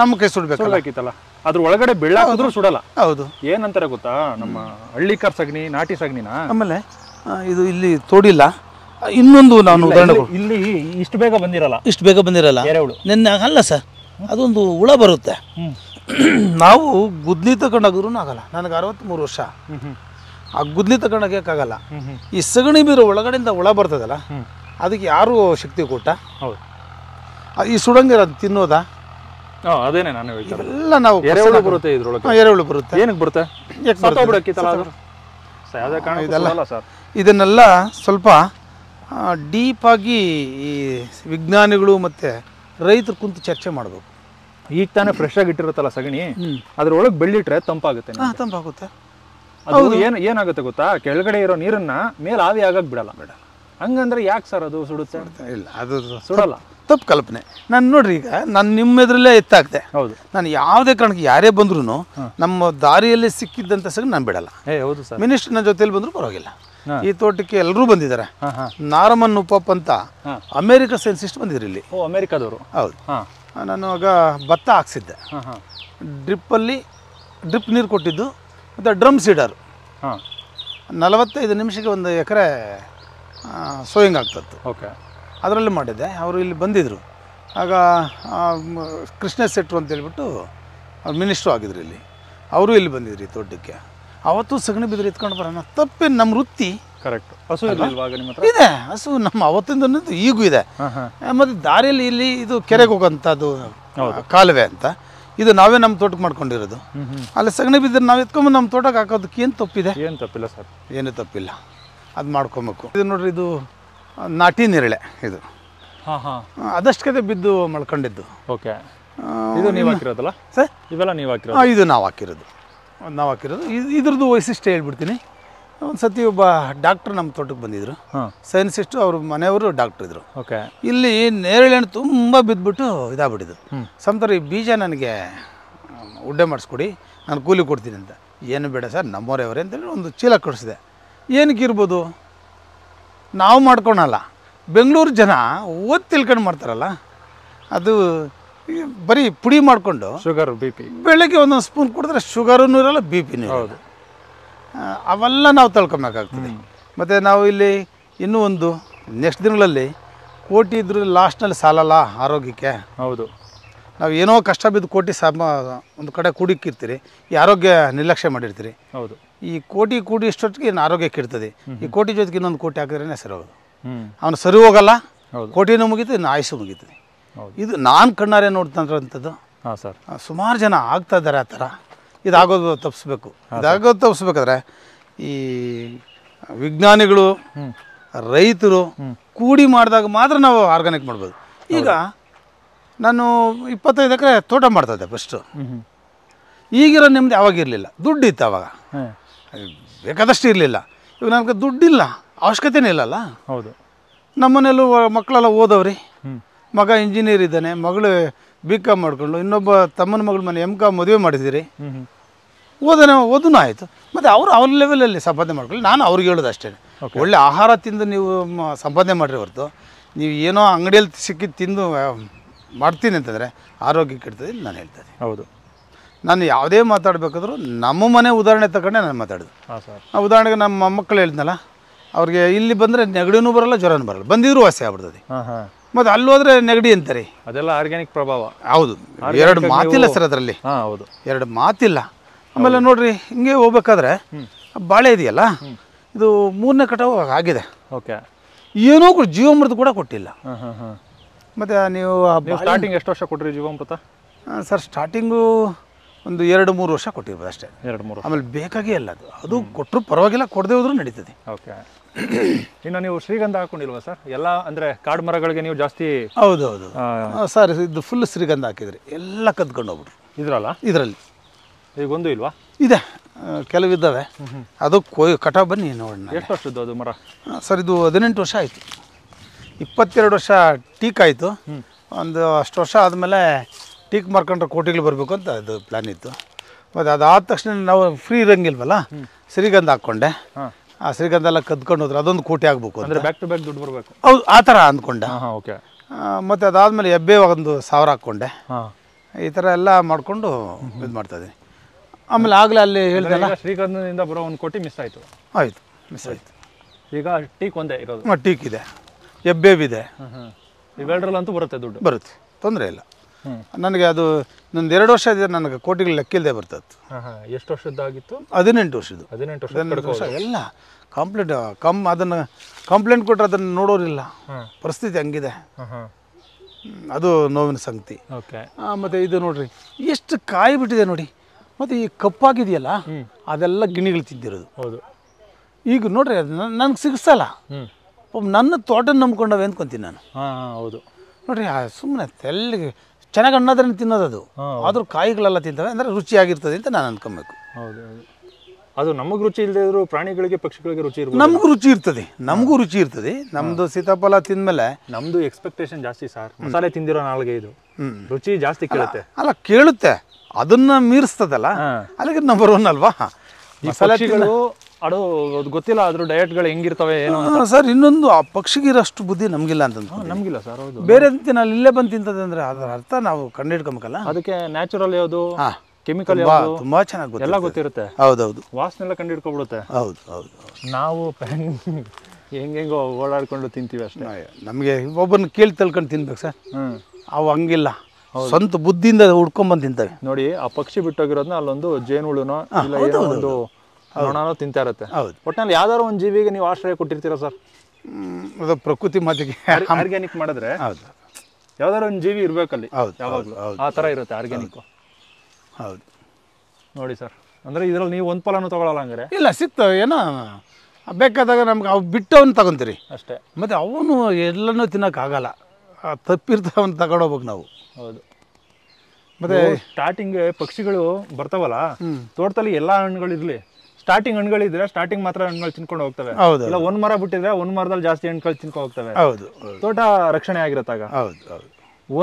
Speaker 1: ನಮ್ಮ ಕೈ ಸುಡ್ಬೇಕು ಸುಡಬೇಕಿತ್ತಲ್ಲ ಅದ್ರ
Speaker 2: ಒಳಗಡೆ ಬೆಳ್ಳಾಕಿದ್ರು ಸುಡಲ್ಲ ಹೌದು ಏನಂತಾರೆ ಗೊತ್ತಾ
Speaker 1: ನಮ್ಮ ಹಳ್ಳಿಕರ್ ಸಗಣಿ ನಾಟಿ ಸಗಣಿನ ಆಮೇಲೆ ಇದು ಇಲ್ಲಿ ತೋಡಿಲ್ಲ ಇನ್ನೊಂದು ನಾನು ಉದಾಹರಣೆ ಇಲ್ಲಿ ಇಷ್ಟು ಬೇಗ ಬಂದಿರಲ್ಲ ಇಷ್ಟು ಬೇಗ ಬಂದಿರಲ್ಲ ನಿನ್ನೆ ಅಲ್ಲ ಸರ್ ಅದೊಂದು ಹುಳ ಬರುತ್ತೆ ನಾವು ಗುದ್ಲಿ ತಗೊಂಡಾಗ್ರು ಆಗಲ್ಲ ನನಗೆ ಅರವತ್ತ್ಮೂರು ವರ್ಷ ಆ ಗುದ್ಲಿ ಆಗಲ್ಲ ಈ ಸಗಣಿ ಬೀರು ಒಳಗಡೆಯಿಂದ ಒಳ ಬರ್ತದಲ್ಲ ಅದಕ್ಕೆ ಯಾರು ಶಕ್ತಿ ಕೊಟ್ಟ ಈ ಸುಡಂಗಿರ ತಿನ್ನೋದಾ
Speaker 2: ಅದೇನೇ ನಾನು ಎಲ್ಲ ನಾವು ಎರೆಹುಳು ಬರುತ್ತೆ ಇದ್ರೊಳಗೆ ಎರೆಹುಳು
Speaker 1: ಬರುತ್ತೆ ಏನಕ್ಕೆ ಬರುತ್ತೆ ಇದೆಲ್ಲ ಇದನ್ನೆಲ್ಲ ಸ್ವಲ್ಪ ಡೀಪಾಗಿ ಈ ವಿಜ್ಞಾನಿಗಳು ಮತ್ತೆ ರೈತರು ಕುಂತು ಚರ್ಚೆ ಮಾಡಬೇಕು ಈಗ ತಾನೇ ಫ್ರೆಶ್ ಆಗಿ ಇಟ್ಟಿರುತ್ತಲ್ಲ
Speaker 2: ಸಗಣಿ ಅದರೊಳಗೆ ಬೆಳ್ಳಿಟ್ರೆ ತಂಪಾಗುತ್ತೆ
Speaker 1: ತಂಪಾಗುತ್ತೆ ಅದು ಏನು ಏನಾಗುತ್ತೆ ಗೊತ್ತಾ ಕೆಳಗಡೆ ಇರೋ ನೀರನ್ನ ಮೇಲೆ ಆವಿ ಆಗಕ್ ಬಿಡಲ್ಲ ಬಿಡಲ್ಲ ಹಂಗಂದ್ರೆ ಯಾಕೆ ಸರ್ ಅದು ಸುಡುತ್ತೆ ಇಲ್ಲ ಅದು ಸುಡಲ್ಲ ತಪ್ಪು ಕಲ್ಪನೆ ನಾನು ನೋಡ್ರಿ ಈಗ ನಾನು ನಿಮ್ಮ ಎದುರಲ್ಲೇ ಎತ್ತಾಗ್ತೆ ಹೌದು ನಾನು ಯಾವುದೇ ಕಾರಣಕ್ಕೆ ಯಾರೇ ಬಂದ್ರು ನಮ್ಮ ದಾರಿಯಲ್ಲಿ ಸಿಕ್ಕಿದ್ದಂತ ಸಗ ನಾನು ಬಿಡಲ್ಲ ಏ ಹೌದು ಸರ್ ಮಿನಿಸ್ಟರ್ ನನ್ನ ಜೊತೆಯಲ್ಲಿ ಬಂದರೂ ಪರವಾಗಿಲ್ಲ ಈ ತೋಟಕ್ಕೆ ಎಲ್ಲರೂ ಬಂದಿದ್ದಾರೆ ನಾರಮನ್ ಉಪಪ್ ಅಂತ ಅಮೇರಿಕ ಸೈನ್ಸಿಸ್ಟ್ ಬಂದಿದ್ರು ಇಲ್ಲಿ ಓ ಅಮೇರಿಕಾದವರು ಹೌದು ನಾನು ಆಗ ಭತ್ತ ಹಾಕ್ಸಿದ್ದೆ ಡ್ರಿಪ್ಪಲ್ಲಿ ಡ್ರಿಪ್ ನೀರು ಕೊಟ್ಟಿದ್ದು ಮತ್ತು ಡ್ರಮ್ ಸೀಡರ್ ಹಾಂ ನಲವತ್ತೈದು ನಿಮಿಷಕ್ಕೆ ಒಂದು ಎಕರೆ ಸೋಯಿಂಗ್ ಆಗ್ತದೆ ಓಕೆ ಅದರಲ್ಲಿ ಮಾಡಿದ್ದೆ ಅವರು ಇಲ್ಲಿ ಬಂದಿದ್ದರು ಆಗ ಕೃಷ್ಣ ಸೆಟ್ರು ಅಂತೇಳ್ಬಿಟ್ಟು ಅವ್ರು ಮಿನಿಸ್ಟ್ರು ಆಗಿದ್ರು ಇಲ್ಲಿ ಅವರು ಇಲ್ಲಿ ಬಂದಿದ್ರು ಈ ತೋಟಕ್ಕೆ ಅವತ್ತು ಸಗಣಿ ಬಿದ್ದರೆ ಎತ್ಕೊಂಡು ಬರೋಣ ತಪ್ಪಿನ ನಮ್ಮ ವೃತ್ತಿ ಕರೆಕ್ಟ್ ಹಸು ಇದೆ ಹಸು ನಮ್ಮ ಅವತ್ತಿಂದ ಈಗೂ ಇದೆ ಮತ್ತು ದಾರಿಯಲ್ಲಿ ಇಲ್ಲಿ ಇದು ಕೆರೆಗೆ ಹೋಗೋಂಥದ್ದು ಕಾಲುವೆ ಅಂತ ಇದು ನಾವೇ ನಮ್ಮ ತೋಟಕ್ಕೆ ಮಾಡ್ಕೊಂಡಿರೋದು ಅಲ್ಲಿ ಸಗಣಿ ಬಿದ್ದರೆ ನಾವು ಎತ್ಕೊಂಬಂದು ನಮ್ಮ ತೋಟಕ್ಕೆ ಹಾಕೋದಕ್ಕೆ ಏನು ತಪ್ಪಿದೆ ಏನು ತಪ್ಪಿಲ್ಲ ಸರ್ ಏನೂ ತಪ್ಪಿಲ್ಲ ಅದು ಮಾಡ್ಕೊಬೇಕು ಇದು ನೋಡ್ರಿ ಇದು ನಾಟಿ ನೇರಳೆ ಇದು ಅದಷ್ಟು ಕತೆ ಬಿದ್ದು ಮಳ್ಕೊಂಡಿದ್ದು ಓಕೆ ಇದು ನೀವು ಹಾಕಿರೋದಲ್ಲ ಸರ್ ಇವೆಲ್ಲ ನೀವು ಹಾಕಿರೋದು ಇದು ನಾವು ಹಾಕಿರೋದು ನಾವು ಹಾಕಿರೋದು ಇದ್ರದ್ದು ವೈಶಿಷ್ಟ್ಯ ಹೇಳ್ಬಿಡ್ತೀನಿ ಒಂದು ಸತಿ ಒಬ್ಬ ಡಾಕ್ಟ್ರ್ ನಮ್ಮ ತೋಟಕ್ಕೆ ಬಂದಿದ್ರು ಸೈನ್ಸಿಸ್ಟು ಅವ್ರ ಮನೆಯವರು ಡಾಕ್ಟ್ರ್ ಇದ್ರು ಓಕೆ ಇಲ್ಲಿ ನೇರಳೆ ಹಣ್ಣು ತುಂಬ ಬಿದ್ದುಬಿಟ್ಟು ಇದಾಗ್ಬಿಟ್ಟಿದ್ರು ಸಂತರ ಈ ಬೀಜ ನನಗೆ ಉಡ್ಡೆ ಮಾಡಿಸ್ಕೊಡಿ ನಾನು ಕೂಲಿ ಕೊಡ್ತೀನಿ ಅಂತ ಏನು ಬೇಡ ಸರ್ ನಮ್ಮವರೇ ಅಂತೇಳಿ ಒಂದು ಚೀಲ ಕೊಡಿಸಿದೆ ಏನಕ್ಕೆ ಇರ್ಬೋದು ನಾವು ಮಾಡ್ಕೊಳಲ್ಲ ಬೆಂಗಳೂರು ಜನ ಓದ್ ತಿಳ್ಕೊಂಡು ಮಾಡ್ತಾರಲ್ಲ ಅದು ಬರೀ ಪುಡಿ ಮಾಡಿಕೊಂಡು ಶುಗರ್ ಬಿ ಪಿ ಬೆಳಗ್ಗೆ ಒಂದೊಂದು ಸ್ಪೂನ್ ಕುಡಿದ್ರೆ ಶುಗರೂ ಇರಲ್ಲ ಬಿ ಪಿನೂ ಹೌದು ಅವೆಲ್ಲ ನಾವು ತಳ್ಕೊಬೇಕಾಗ್ತದೆ ಮತ್ತು ನಾವು ಇಲ್ಲಿ ಇನ್ನೂ ಒಂದು ನೆಕ್ಸ್ಟ್ ದಿನಗಳಲ್ಲಿ ಕೋಟಿ ಇದ್ರೂ ಲಾಸ್ಟ್ನಲ್ಲಿ ಸಾಲಲ್ಲ ಆರೋಗ್ಯಕ್ಕೆ ಹೌದು ನಾವು ಏನೋ ಕಷ್ಟ ಬಿದ್ದು ಕೋಟಿ ಸಮ ಒಂದು ಕಡೆ ಕೂಡಿಕ್ಕಿರ್ತೀರಿ ಈ ಆರೋಗ್ಯ ನಿರ್ಲಕ್ಷ್ಯ ಮಾಡಿರ್ತೀರಿ ಹೌದು ಈ ಕೋಟಿ ಕೂಡಿ ಇಷ್ಟೊತ್ತಿಗೆ ಇನ್ನು ಆರೋಗ್ಯಕ್ಕೆ ಇರ್ತದೆ ಈ ಕೋಟಿ ಜೊತೆಗೆ ಇನ್ನೊಂದು ಕೋಟಿ ಹಾಕಿದ್ರೆ ಸರಿ ಹೋಗೋದು ಅವನು ಸರಿ ಹೋಗಲ್ಲ ಕೋಟಿನೂ ಮುಗೀತು ಇನ್ನು ಆಯುಷು ಮುಗೀತದೆ ಇದು ನಾನು ಕಣ್ಣಾರೆ ನೋಡ್ತಾ ಹಾಂ ಸರ್ ಸುಮಾರು ಜನ ಆಗ್ತಾ ಇದ್ದಾರೆ ಆ ಥರ ಇದಾಗೋದು ತಪ್ಪಿಸ್ಬೇಕು ಇದಾಗೋದು ತಪ್ಪಿಸ್ಬೇಕಾದ್ರೆ ಈ ವಿಜ್ಞಾನಿಗಳು ರೈತರು ಕೂಡಿ ಮಾಡಿದಾಗ ಮಾತ್ರ ನಾವು ಆರ್ಗಾನಿಕ್ ಮಾಡ್ಬೋದು ಈಗ ನಾನು ಇಪ್ಪತ್ತೈದು ಎಕರೆ ತೋಟ ಮಾಡ್ತಾ ಇದ್ದೆ ಫಸ್ಟು ಈಗಿರೋ ನೆಮ್ಮದಿ ಅವಾಗಿರಲಿಲ್ಲ ದುಡ್ಡು ಇತ್ತು ಅವಾಗ ಬೇಕಾದಷ್ಟು ಇರಲಿಲ್ಲ ಇವಾಗ ನನಗೆ ದುಡ್ಡಿಲ್ಲ ಅವಶ್ಯಕತೆನೇ ಇಲ್ಲಲ್ಲ ಹೌದು ನಮ್ಮನೆಯಲ್ಲೂ ಮಕ್ಕಳೆಲ್ಲ ಓದವ್ರಿ ಮಗ ಇಂಜಿನಿಯರ್ ಇದ್ದಾನೆ ಮಗಳು ಬಿ ಕಾಮ್ ಮಾಡಿಕೊಂಡು ಇನ್ನೊಬ್ಬ ತಮ್ಮನ ಮಗಳ ಮನೆ ಎಮ್ ಕಾಮ್ ಮದುವೆ ಮಾಡಿದ್ದೀರಿ ಓದನೆ ಓದೂ ಆಯಿತು ಮತ್ತು ಅವರು ಅವ್ರ ಲೆವೆಲಲ್ಲಿ ಸಂಪಾದನೆ ಮಾಡ್ಕೊಳ್ಳಿ ನಾನು ಅವ್ರಿಗೆ ಹೇಳೋದು ಅಷ್ಟೇ ಒಳ್ಳೆ ಆಹಾರ ತಿಂದು ನೀವು ಸಂಪಾದನೆ ಮಾಡಿರಿ ಹೊರತು ನೀವು ಏನೋ ಅಂಗಡಿಯಲ್ಲಿ ಸಿಕ್ಕಿ ತಿಂದು ಮಾಡ್ತೀನಿ ಅಂತಂದರೆ ಆರೋಗ್ಯ ಕೆಡ್ತದೆ ನಾನು ಹೇಳ್ತದೆ ಹೌದು ನಾನು ಯಾವುದೇ ಮಾತಾಡಬೇಕಾದ್ರೂ ನಮ್ಮ ಮನೆ ಉದಾಹರಣೆ ತಗೊಂಡೆ ನಾನು ಮಾತಾಡೋದು ಸರ್ ಉದಾಹರಣೆಗೆ ನಮ್ಮ ಮಕ್ಕಳು ಹೇಳಿದ್ನಲ್ಲ ಅವ್ರಿಗೆ ಇಲ್ಲಿ ಬಂದರೆ ನೆಗಡಿನೂ ಬರಲ್ಲ ಜ್ವರನೂ ಬರಲ್ಲ ಬಂದಿದ್ರೂ ವಾಸಿ ಆಗ್ಬಿಡ್ತದೆ ಮತ್ತೆ ಅಲ್ಲಿ ಹೋದ್ರೆ ನೆಗಡಿ ಅಂತಾರೆ ಅದೆಲ್ಲ ಆರ್ಗ್ಯಾನಿಕ್ ಪ್ರಭಾವ ಹೌದು ಎರಡು ಮಾತಿಲ್ಲ ಸರ್ ಅದರಲ್ಲಿ ಹೌದು ಎರಡು ಮಾತಿಲ್ಲ ಆಮೇಲೆ ನೋಡ್ರಿ ಹಿಂಗೆ ಹೋಗ್ಬೇಕಾದ್ರೆ ಬಾಳೆ ಇದೆಯಲ್ಲ ಇದು ಮೂರನೇ ಕಟಾವು ಆಗಿದೆ ಓಕೆ ಏನೂ ಕೂಡ ಜೀವಾಮೃತ ಕೂಡ ಕೊಟ್ಟಿಲ್ಲ ಮತ್ತೆ ನೀವು ಸ್ಟಾರ್ಟಿಂಗ್ ಎಷ್ಟು ವರ್ಷ ಕೊಟ್ಟಿರಿ ಜೀವಾಮೃತ ಸರ್ ಸ್ಟಾರ್ಟಿಂಗು ಒಂದು ಎರಡು ಮೂರು ವರ್ಷ ಕೊಟ್ಟಿರ್ಬೋದು ಅಷ್ಟೇ ಎರಡು ಮೂರು ಆಮೇಲೆ ಬೇಕಾಗೇ ಇಲ್ಲ ಅದು ಅದು ಕೊಟ್ಟರು ಪರವಾಗಿಲ್ಲ ಕೊಡದೆ ಹೋದ್ರೂ ನಡೀತದೆ ಓಕೆ
Speaker 2: ಇನ್ನು
Speaker 1: ನೀವು ಶ್ರೀಗಂಧ ಹಾಕೊಂಡಿಲ್ವ ಸರ್
Speaker 2: ಎಲ್ಲ ಅಂದ್ರೆ ಕಾಡು ಮರಗಳಿಗೆ ನೀವು
Speaker 1: ಜಾಸ್ತಿ ಹೌದೌದು ಸರ್ ಇದು ಫುಲ್ ಶ್ರೀಗಂಧ ಹಾಕಿದ್ರಿ ಎಲ್ಲ ಕದ್ಕೊಂಡು ಹೋಗ್ಬಿಟ್ರು ಇದ್ರಲ್ಲ ಇದರಲ್ಲಿ ಈಗ ಒಂದು ಇಲ್ವಾ ಇದೆ ಇದ್ದಾವೆ ಅದು ಕೊಯ್ ಕಟ ಬನ್ನಿ ನೋಡೋಣ ಎಷ್ಟು ವರ್ಷದ್ದು ಅದು ಮರ ಸರ್ ಇದು ಹದಿನೆಂಟು ವರ್ಷ ಆಯಿತು ಇಪ್ಪತ್ತೆರಡು ವರ್ಷ ಟೀಕ್ ಆಯಿತು ಒಂದು ಅಷ್ಟು ವರ್ಷ ಆದಮೇಲೆ ಟೀಕ್ ಮಾರ್ಕೊಂಡ್ರೆ ಕೋಟಿಗಳು ಬರಬೇಕು ಅಂತ ಅದು ಪ್ಲ್ಯಾನ್ ಇತ್ತು ಮತ್ತು ಅದಾದ ತಕ್ಷಣ ನಾವು ಫ್ರೀ ಇರೋಂಗಿಲ್ವಲ್ಲ ಶ್ರೀಗಂಧ ಹಾಕ್ಕೊಂಡೆ ಆ ಶ್ರೀಗಂಧ ಎಲ್ಲ ಕದ್ಕೊಂಡು ಹೋದ್ರೆ ಅದೊಂದು ಕೋಟಿ ಆಗಬೇಕು ಅಂದರೆ ಬ್ಯಾಕ್
Speaker 2: ಟು ಬ್ಯಾಕ್ ದುಡ್ಡು ಬರಬೇಕು
Speaker 1: ಹೌದು ಆ ಥರ ಅಂದ್ಕೊಂಡೆ ಓಕೆ ಮತ್ತು ಅದಾದಮೇಲೆ ಎಬ್ಬೆ ಒಂದು ಸಾವಿರ ಹಾಕ್ಕೊಂಡೆ ಈ ಥರ ಎಲ್ಲ ಮಾಡಿಕೊಂಡು ಇದು ಮಾಡ್ತಾ ಇದ್ದೀನಿ ಆಮೇಲೆ ಆಗಲೇ ಅಲ್ಲಿ ಹೇಳಿದೆ
Speaker 2: ಶ್ರೀಗಂಧದಿಂದ ಬರೋ ಒಂದು ಕೋಟಿ ಮಿಸ್ ಆಯಿತು
Speaker 1: ಆಯಿತು ಮಿಸ್
Speaker 2: ಆಯಿತು ಈಗ ಟೀಕ್ ಒಂದೇ ಇರೋದು
Speaker 1: ಟೀಕ್ ಇದೆ ಎಬ್ಬೇವಿದೆ
Speaker 2: ಇವೆಲ್ಲರಲ್ಲಂತೂ ಬರುತ್ತೆ ದುಡ್ಡು
Speaker 1: ಬರುತ್ತೆ ತೊಂದರೆ ಇಲ್ಲ ನನಗೆ ಅದು ನಂದು ಎರಡು ವರ್ಷ ಇದೆ ನನಗೆ ಕೋಟಿಗಳು ಲೆಕ್ಕಿಲ್ಲದೆ ಬರ್ತದೆ
Speaker 2: ಎಷ್ಟು ವರ್ಷದ್ದಾಗಿತ್ತು
Speaker 1: ಹದಿನೆಂಟು ವರ್ಷದ್ದು ಹದಿನೆಂಟು ವರ್ಷ ಹದಿನೆಂಟು ವರ್ಷ ಎಲ್ಲ ಕಂಪ್ಲೇಂಟ್ ಕಮ್ ಅದನ್ನು ಕಂಪ್ಲೇಂಟ್ ಕೊಟ್ಟರೆ ಅದನ್ನು ನೋಡೋರಿಲ್ಲ ಪರಿಸ್ಥಿತಿ ಹಂಗಿದೆ ಅದು ನೋವಿನ ಸಂಗತಿ ಓಕೆ ಮತ್ತು ಇದು ನೋಡಿರಿ ಎಷ್ಟು ಕಾಯಿ ಬಿಟ್ಟಿದೆ ನೋಡಿ ಮತ್ತು ಈ ಕಪ್ಪಾಗಿದೆಯಲ್ಲ ಅದೆಲ್ಲ ಗಿಣಿಗಳು ತಿಂದಿರೋದು ಹೌದು ಈಗ ನೋಡ್ರಿ ಅದು ನನಗೆ ಸಿಗಿಸಲ್ಲ ನನ್ನ ತೋಟ ನಂಬ್ಕೊಂಡವೆ ಅಂದ್ಕೊತೀನಿ ನಾನು ಹಾಂ ಹೌದು ನೋಡಿರಿ ಸುಮ್ಮನೆ ತೆಲ್ಲಿಗೆ ಚೆನ್ನಾಗಿ ಅನ್ನೋದನ್ನು ಅದು ಆದರೂ ಕಾಯಿಗಳೆಲ್ಲ ತಿಂತವೆ ಅಂದರೆ ರುಚಿಯಾಗಿರ್ತದೆ ಅಂತ ನಾನು ಅನ್ಕೊಬೇಕು ಹೌದು ಅದು ನಮಗೆ ರುಚಿ ಇಲ್ಲದೆ ಪ್ರಾಣಿಗಳಿಗೆ
Speaker 2: ಪಕ್ಷಿಗಳಿಗೆ ರುಚಿ ಇರ್ತದೆ ನಮಗೂ
Speaker 1: ರುಚಿ ಇರ್ತದೆ ನಮಗೂ ರುಚಿ ಇರ್ತದೆ ನಮ್ಮದು ಸೀತಾಫಲ ತಿಂದಮೇಲೆ
Speaker 2: ನಮ್ಮದು ಎಕ್ಸ್ಪೆಕ್ಟೇಷನ್ ಜಾಸ್ತಿ ಸರ್ ಮಸಾಲೆ ತಿಂದಿರೋ ನಾಲ್ಗೆ ಇದು ರುಚಿ
Speaker 1: ಜಾಸ್ತಿ ಕೇಳುತ್ತೆ ಅಲ್ಲ ಕೇಳುತ್ತೆ ಅದನ್ನ ಮೀರಿಸ್ತದಲ್ಲ ಅಲ್ಲಿಗೆ ನಂಬರ್ ಒನ್ ಅಲ್ವಾ ಈ ಮಸಾಲೆ
Speaker 2: ಅದು ಗೊತ್ತಿಲ್ಲ ಅದ್ರ ಡಯಟ್ಗಳು ಹೆಂಗಿರ್ತವೆ ಏನೋ ಸರ್
Speaker 1: ಇನ್ನೊಂದು ಆ ಪಕ್ಷಿಗಿರಷ್ಟು ಬುದ್ಧಿ ನಮಗಿಲ್ಲ ಅಂತ ನಮಗಿಲ್ಲ ಸರ್ ಹೌದು ಬೇರೆ ನಾವು ಇಲ್ಲೇ ಬಂದು ತಿಂತದೆ ಅಂದ್ರೆ ಅದರ ಅರ್ಥ ನಾವು ಕಂಡು ಹಿಡ್ಕೊಬೇಕಲ್ಲ ಅದಕ್ಕೆ ನ್ಯಾಚುರಲ್ ಯಾವುದು ಕೆಮಿಕಲ್
Speaker 2: ತುಂಬಾ ಚೆನ್ನಾಗಿ ಎಲ್ಲ ಗೊತ್ತಿರುತ್ತೆ ಹೌದೌದು ವಾಸನೆಲ್ಲ ಕಂಡು ಹಿಡ್ಕೊಬಿಡುತ್ತೆ ಹೌದು ಹೌದು ನಾವು ಹೆಂಗೆಂಗೋ ಓಡಾಡ್ಕೊಂಡು ತಿಂತೀವಿ ಅಷ್ಟೇ
Speaker 1: ನಮಗೆ ಒಬ್ಬರನ್ನ ಕೇಳಿ ತಲ್ಕೊಂಡು ತಿನ್ಬೇಕು ಸರ್ ಅವು ಹಂಗಿಲ್ಲ ಸ್ವಂತ ಬುದ್ಧಿಯಿಂದ ಹುಡ್ಕೊಂಡ್ಬಂದು ತಿಂತವೆ
Speaker 2: ನೋಡಿ ಆ ಪಕ್ಷಿ ಬಿಟ್ಟೋಗಿರೋದನ್ನ ಅಲ್ಲೊಂದು ಜೇನುಳುನೋ ಇಲ್ಲ ಏನೋ ಒಂದು
Speaker 1: ಅದು ತಿಂತಾ ಇರುತ್ತೆ ಹೌದು
Speaker 2: ಒಟ್ಟಿನಲ್ಲಿ ಯಾವ್ದಾದ್ರು ಒಂದು ಜೀವಿಗೆ ನೀವು ಆಶ್ರಯ ಕೊಟ್ಟಿರ್ತೀರಾ ಸರ್
Speaker 1: ಅದು ಪ್ರಕೃತಿ ಮಾತಿಗೆ
Speaker 2: ಆರ್ಗ್ಯಾನಿಕ್ ಮಾಡಿದ್ರೆ ಹೌದು ಯಾವ್ದಾದ್ರು ಒಂದು ಜೀವಿ ಇರಬೇಕಲ್ಲಿ ಹೌದು ಯಾವಾಗಲೂ ಆ ಥರ ಇರುತ್ತೆ ಆರ್ಗ್ಯಾನಿಕ್
Speaker 1: ಹೌದು ನೋಡಿ ಸರ್ ಅಂದರೆ ಇದರಲ್ಲಿ ನೀವು ಒಂದು
Speaker 2: ಫಲನೂ ತೊಗೊಳಲ್ಲ ಹಂಗಾರೆ
Speaker 1: ಇಲ್ಲ ಸಿಕ್ತ ಏನೋ ಬೇಕಾದಾಗ ನಮ್ಗೆ ಅವು ಬಿಟ್ಟವನ್ನ ತಗೊಂತೀರಿ ಅಷ್ಟೇ ಮತ್ತು ಅವನು ಎಲ್ಲನೂ ತಿನ್ನೋಕ್ಕಾಗಲ್ಲ ತಪ್ಪಿರ್ತಾವನ್ನ ತಗೊಂಡೋಗ್ಬೇಕು ನಾವು ಹೌದು ಮತ್ತೆ
Speaker 2: ಸ್ಟಾರ್ಟಿಂಗ್ ಪಕ್ಷಿಗಳು ಬರ್ತಾವಲ್ಲ ತೋಟದಲ್ಲಿ ಎಲ್ಲ ಹಣ್ಣುಗಳಿರಲಿ ಸ್ಟಾರ್ಟಿಂಗ್ ಹಣ್ಣುಗಳಿದ್ರೆ ಸ್ಟಾರ್ಟಿಂಗ್ ಮಾತ್ರ ಹಣ್ಣುಗಳು ತಿನ್ಕೊಂಡು ಹೋಗ್ತವೆ ಹೌದು ಇಲ್ಲ ಒಂದ್ ಮರ ಬಿಟ್ಟಿದ್ರೆ ಒಂದ್ ಮರದಲ್ಲಿ ಜಾಸ್ತಿ ಹಣ್ಣುಗಳು ತಿನ್ಕೊಂಡು ಹೋಗ್ತವೆ ಹೌದು ತೋಟ ರಕ್ಷಣೆ ಆಗಿರತ್ತಾಗ ಹೌದು ಹೌದು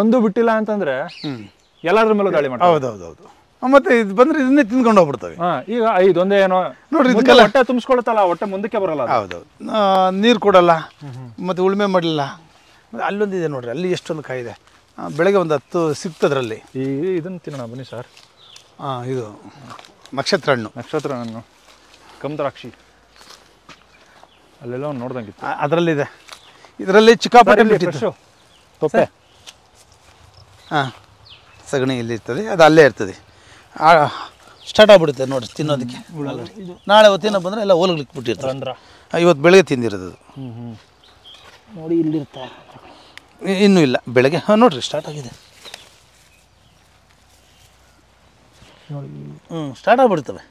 Speaker 2: ಒಂದು ಬಿಟ್ಟಿಲ್ಲ ಅಂತಂದ್ರೆ ಎಲ್ಲಾದ್ರ ಮೇಲೆ ದಾಳಿ ಮಾಡ್ತಾರೆ ಹೌದು ಹೌದು
Speaker 1: ಮತ್ತೆ ಇದು ಬಂದ್ರೆ ಇದನ್ನೇ ತಿನ್ಕೊಂಡು ಹೋಗ್ಬಿಡ್ತವೆ ಈಗ ಇದೊಂದೇ ಏನೋ ನೋಡ್ರಿ ಇದಕ್ಕೆಲ್ಲ ಹೊಟ್ಟೆ ತುಂಬಿಸ್ಕೊಳತ್ತಲ್ಲ ಹೊಟ್ಟೆ ಮುಂದಕ್ಕೆ ಬರಲ್ಲ ಹೌದು ನೀರು ಕೊಡಲ್ಲ ಮತ್ತೆ ಉಳುಮೆ ಮಾಡಲಿಲ್ಲ ಅಲ್ಲೊಂದಿದೆ ನೋಡ್ರಿ ಅಲ್ಲಿ ಎಷ್ಟೊಂದು ಇದೆ ಬೆಳಗ್ಗೆ ಒಂದು ಹತ್ತು ಸಿಕ್ತದ್ರಲ್ಲಿ ಈ ಇದನ್ನು ತಿನ್ನೋಣ ಬನ್ನಿ ಸರ್ ಹಾಂ ಇದು ನಕ್ಷತ್ರ ಹಣ್ಣು ನಕ್ಷತ್ರ ಹಣ್ಣು ಕಮದ್ರಾಕ್ಷಿ ಅಲ್ಲೆಲ್ಲ ನೋಡ್ದಂಗಿತ್ತು ನೋಡ್ದಂಗೆ ಅದರಲ್ಲಿದೆ ಇದರಲ್ಲಿ ಚಿಕ್ಕಾಪಟ್ಟೆ ಬಿಟ್ಟಿತ್ತು ತೊಪ್ಪೆ ಹಾಂ ಸಗಣಿ ಇಲ್ಲಿ ಇರ್ತದೆ ಅದು ಅಲ್ಲೇ ಇರ್ತದೆ ಸ್ಟಾರ್ಟ್ ಆಗ್ಬಿಡುತ್ತೆ ನೋಡಿ ತಿನ್ನೋದಕ್ಕೆ ನಾಳೆ ಹೊತ್ತಿನ ಬಂದರೆ ಎಲ್ಲ ಹೋಲಗ್ಲಿಕ್ಕೆ ಬಿಟ್ಟಿರ್ತಾರೆ ಇವತ್ತು ಬೆಳಗ್ಗೆ ತಿಂದಿರೋದು ನೋಡಿ ಇಲ್ಲಿರ್ತ ಇನ್ನೂ ಇಲ್ಲ ಬೆಳಗ್ಗೆ ಹಾಂ ನೋಡಿರಿ ಸ್ಟಾರ್ಟ್ ಆಗಿದೆ ಹ್ಞೂ ಸ್ಟಾರ್ಟ್ ಆಗ್ಬಿಡ್ತವೆ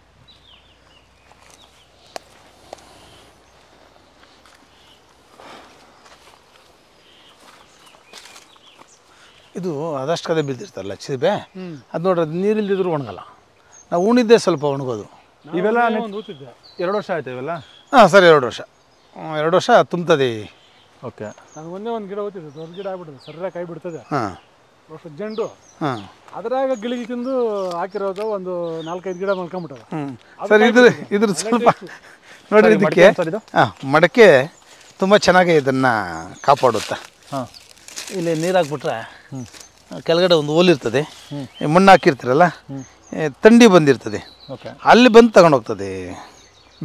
Speaker 1: ಇದು ಅದಷ್ಟು ಕದೆ ಬಿದ್ದಿರ್ತಾರಲ್ಲ ಚಿಬೆ ಅದು ನೋಡ್ರಿ ಅದು ನೀರಿಲ್ದಿದ್ರು ಒಣಗಲ್ಲ ನಾವು ಉಣಿದ್ದೆ ಸ್ವಲ್ಪ ಒಣಗೋದು ಇವೆಲ್ಲ ಎರಡು ವರ್ಷ ಆಯ್ತು ಇವೆಲ್ಲ ಹಾಂ ಸರಿ ಎರಡು ವರ್ಷ ಎರಡು ವರ್ಷ ತುಂಬ್ತದೆ ಓಕೆ
Speaker 2: ನಾನು ಒಂದೇ ಒಂದು ಗಿಡ ಹೋಗ್ತಿದ್ದೆ ದೊಡ್ಡ ಗಿಡ ಆಗ್ಬಿಡ್ತದೆ ಸರಿಯಾಗಿ ಕೈ ಬಿಡ್ತದೆ ಹಾಂ ವರ್ಷ ಜಂಡು ಹಾಂ ಅದರಾಗ ಗಿಳಿಗೆ ತಿಂದು ಹಾಕಿರೋದು ಒಂದು ನಾಲ್ಕೈದು ಗಿಡ ಮಲ್ಕೊಂಬಿಟ್ಟದ ಸರ್ ಇದ್ರ ಇದ್ರ ಸ್ವಲ್ಪ ನೋಡಿ ಇದಕ್ಕೆ
Speaker 1: ಹಾಂ ಮಡಕೆ ತುಂಬ ಚೆನ್ನಾಗಿ ಇದನ್ನು ಕಾಪಾಡುತ್ತಾ ಹಾಂ ಇಲ್ಲಿ ನೀರು ಕೆಳಗಡೆ ಒಂದು ಓಲಿರ್ತದೆ ಮಣ್ಣು ಹಾಕಿರ್ತೀರಲ್ಲ ತಂಡಿ ಬಂದಿರ್ತದೆ ಅಲ್ಲಿ ಬಂದು ತಗೊಂಡು ಹೋಗ್ತದೆ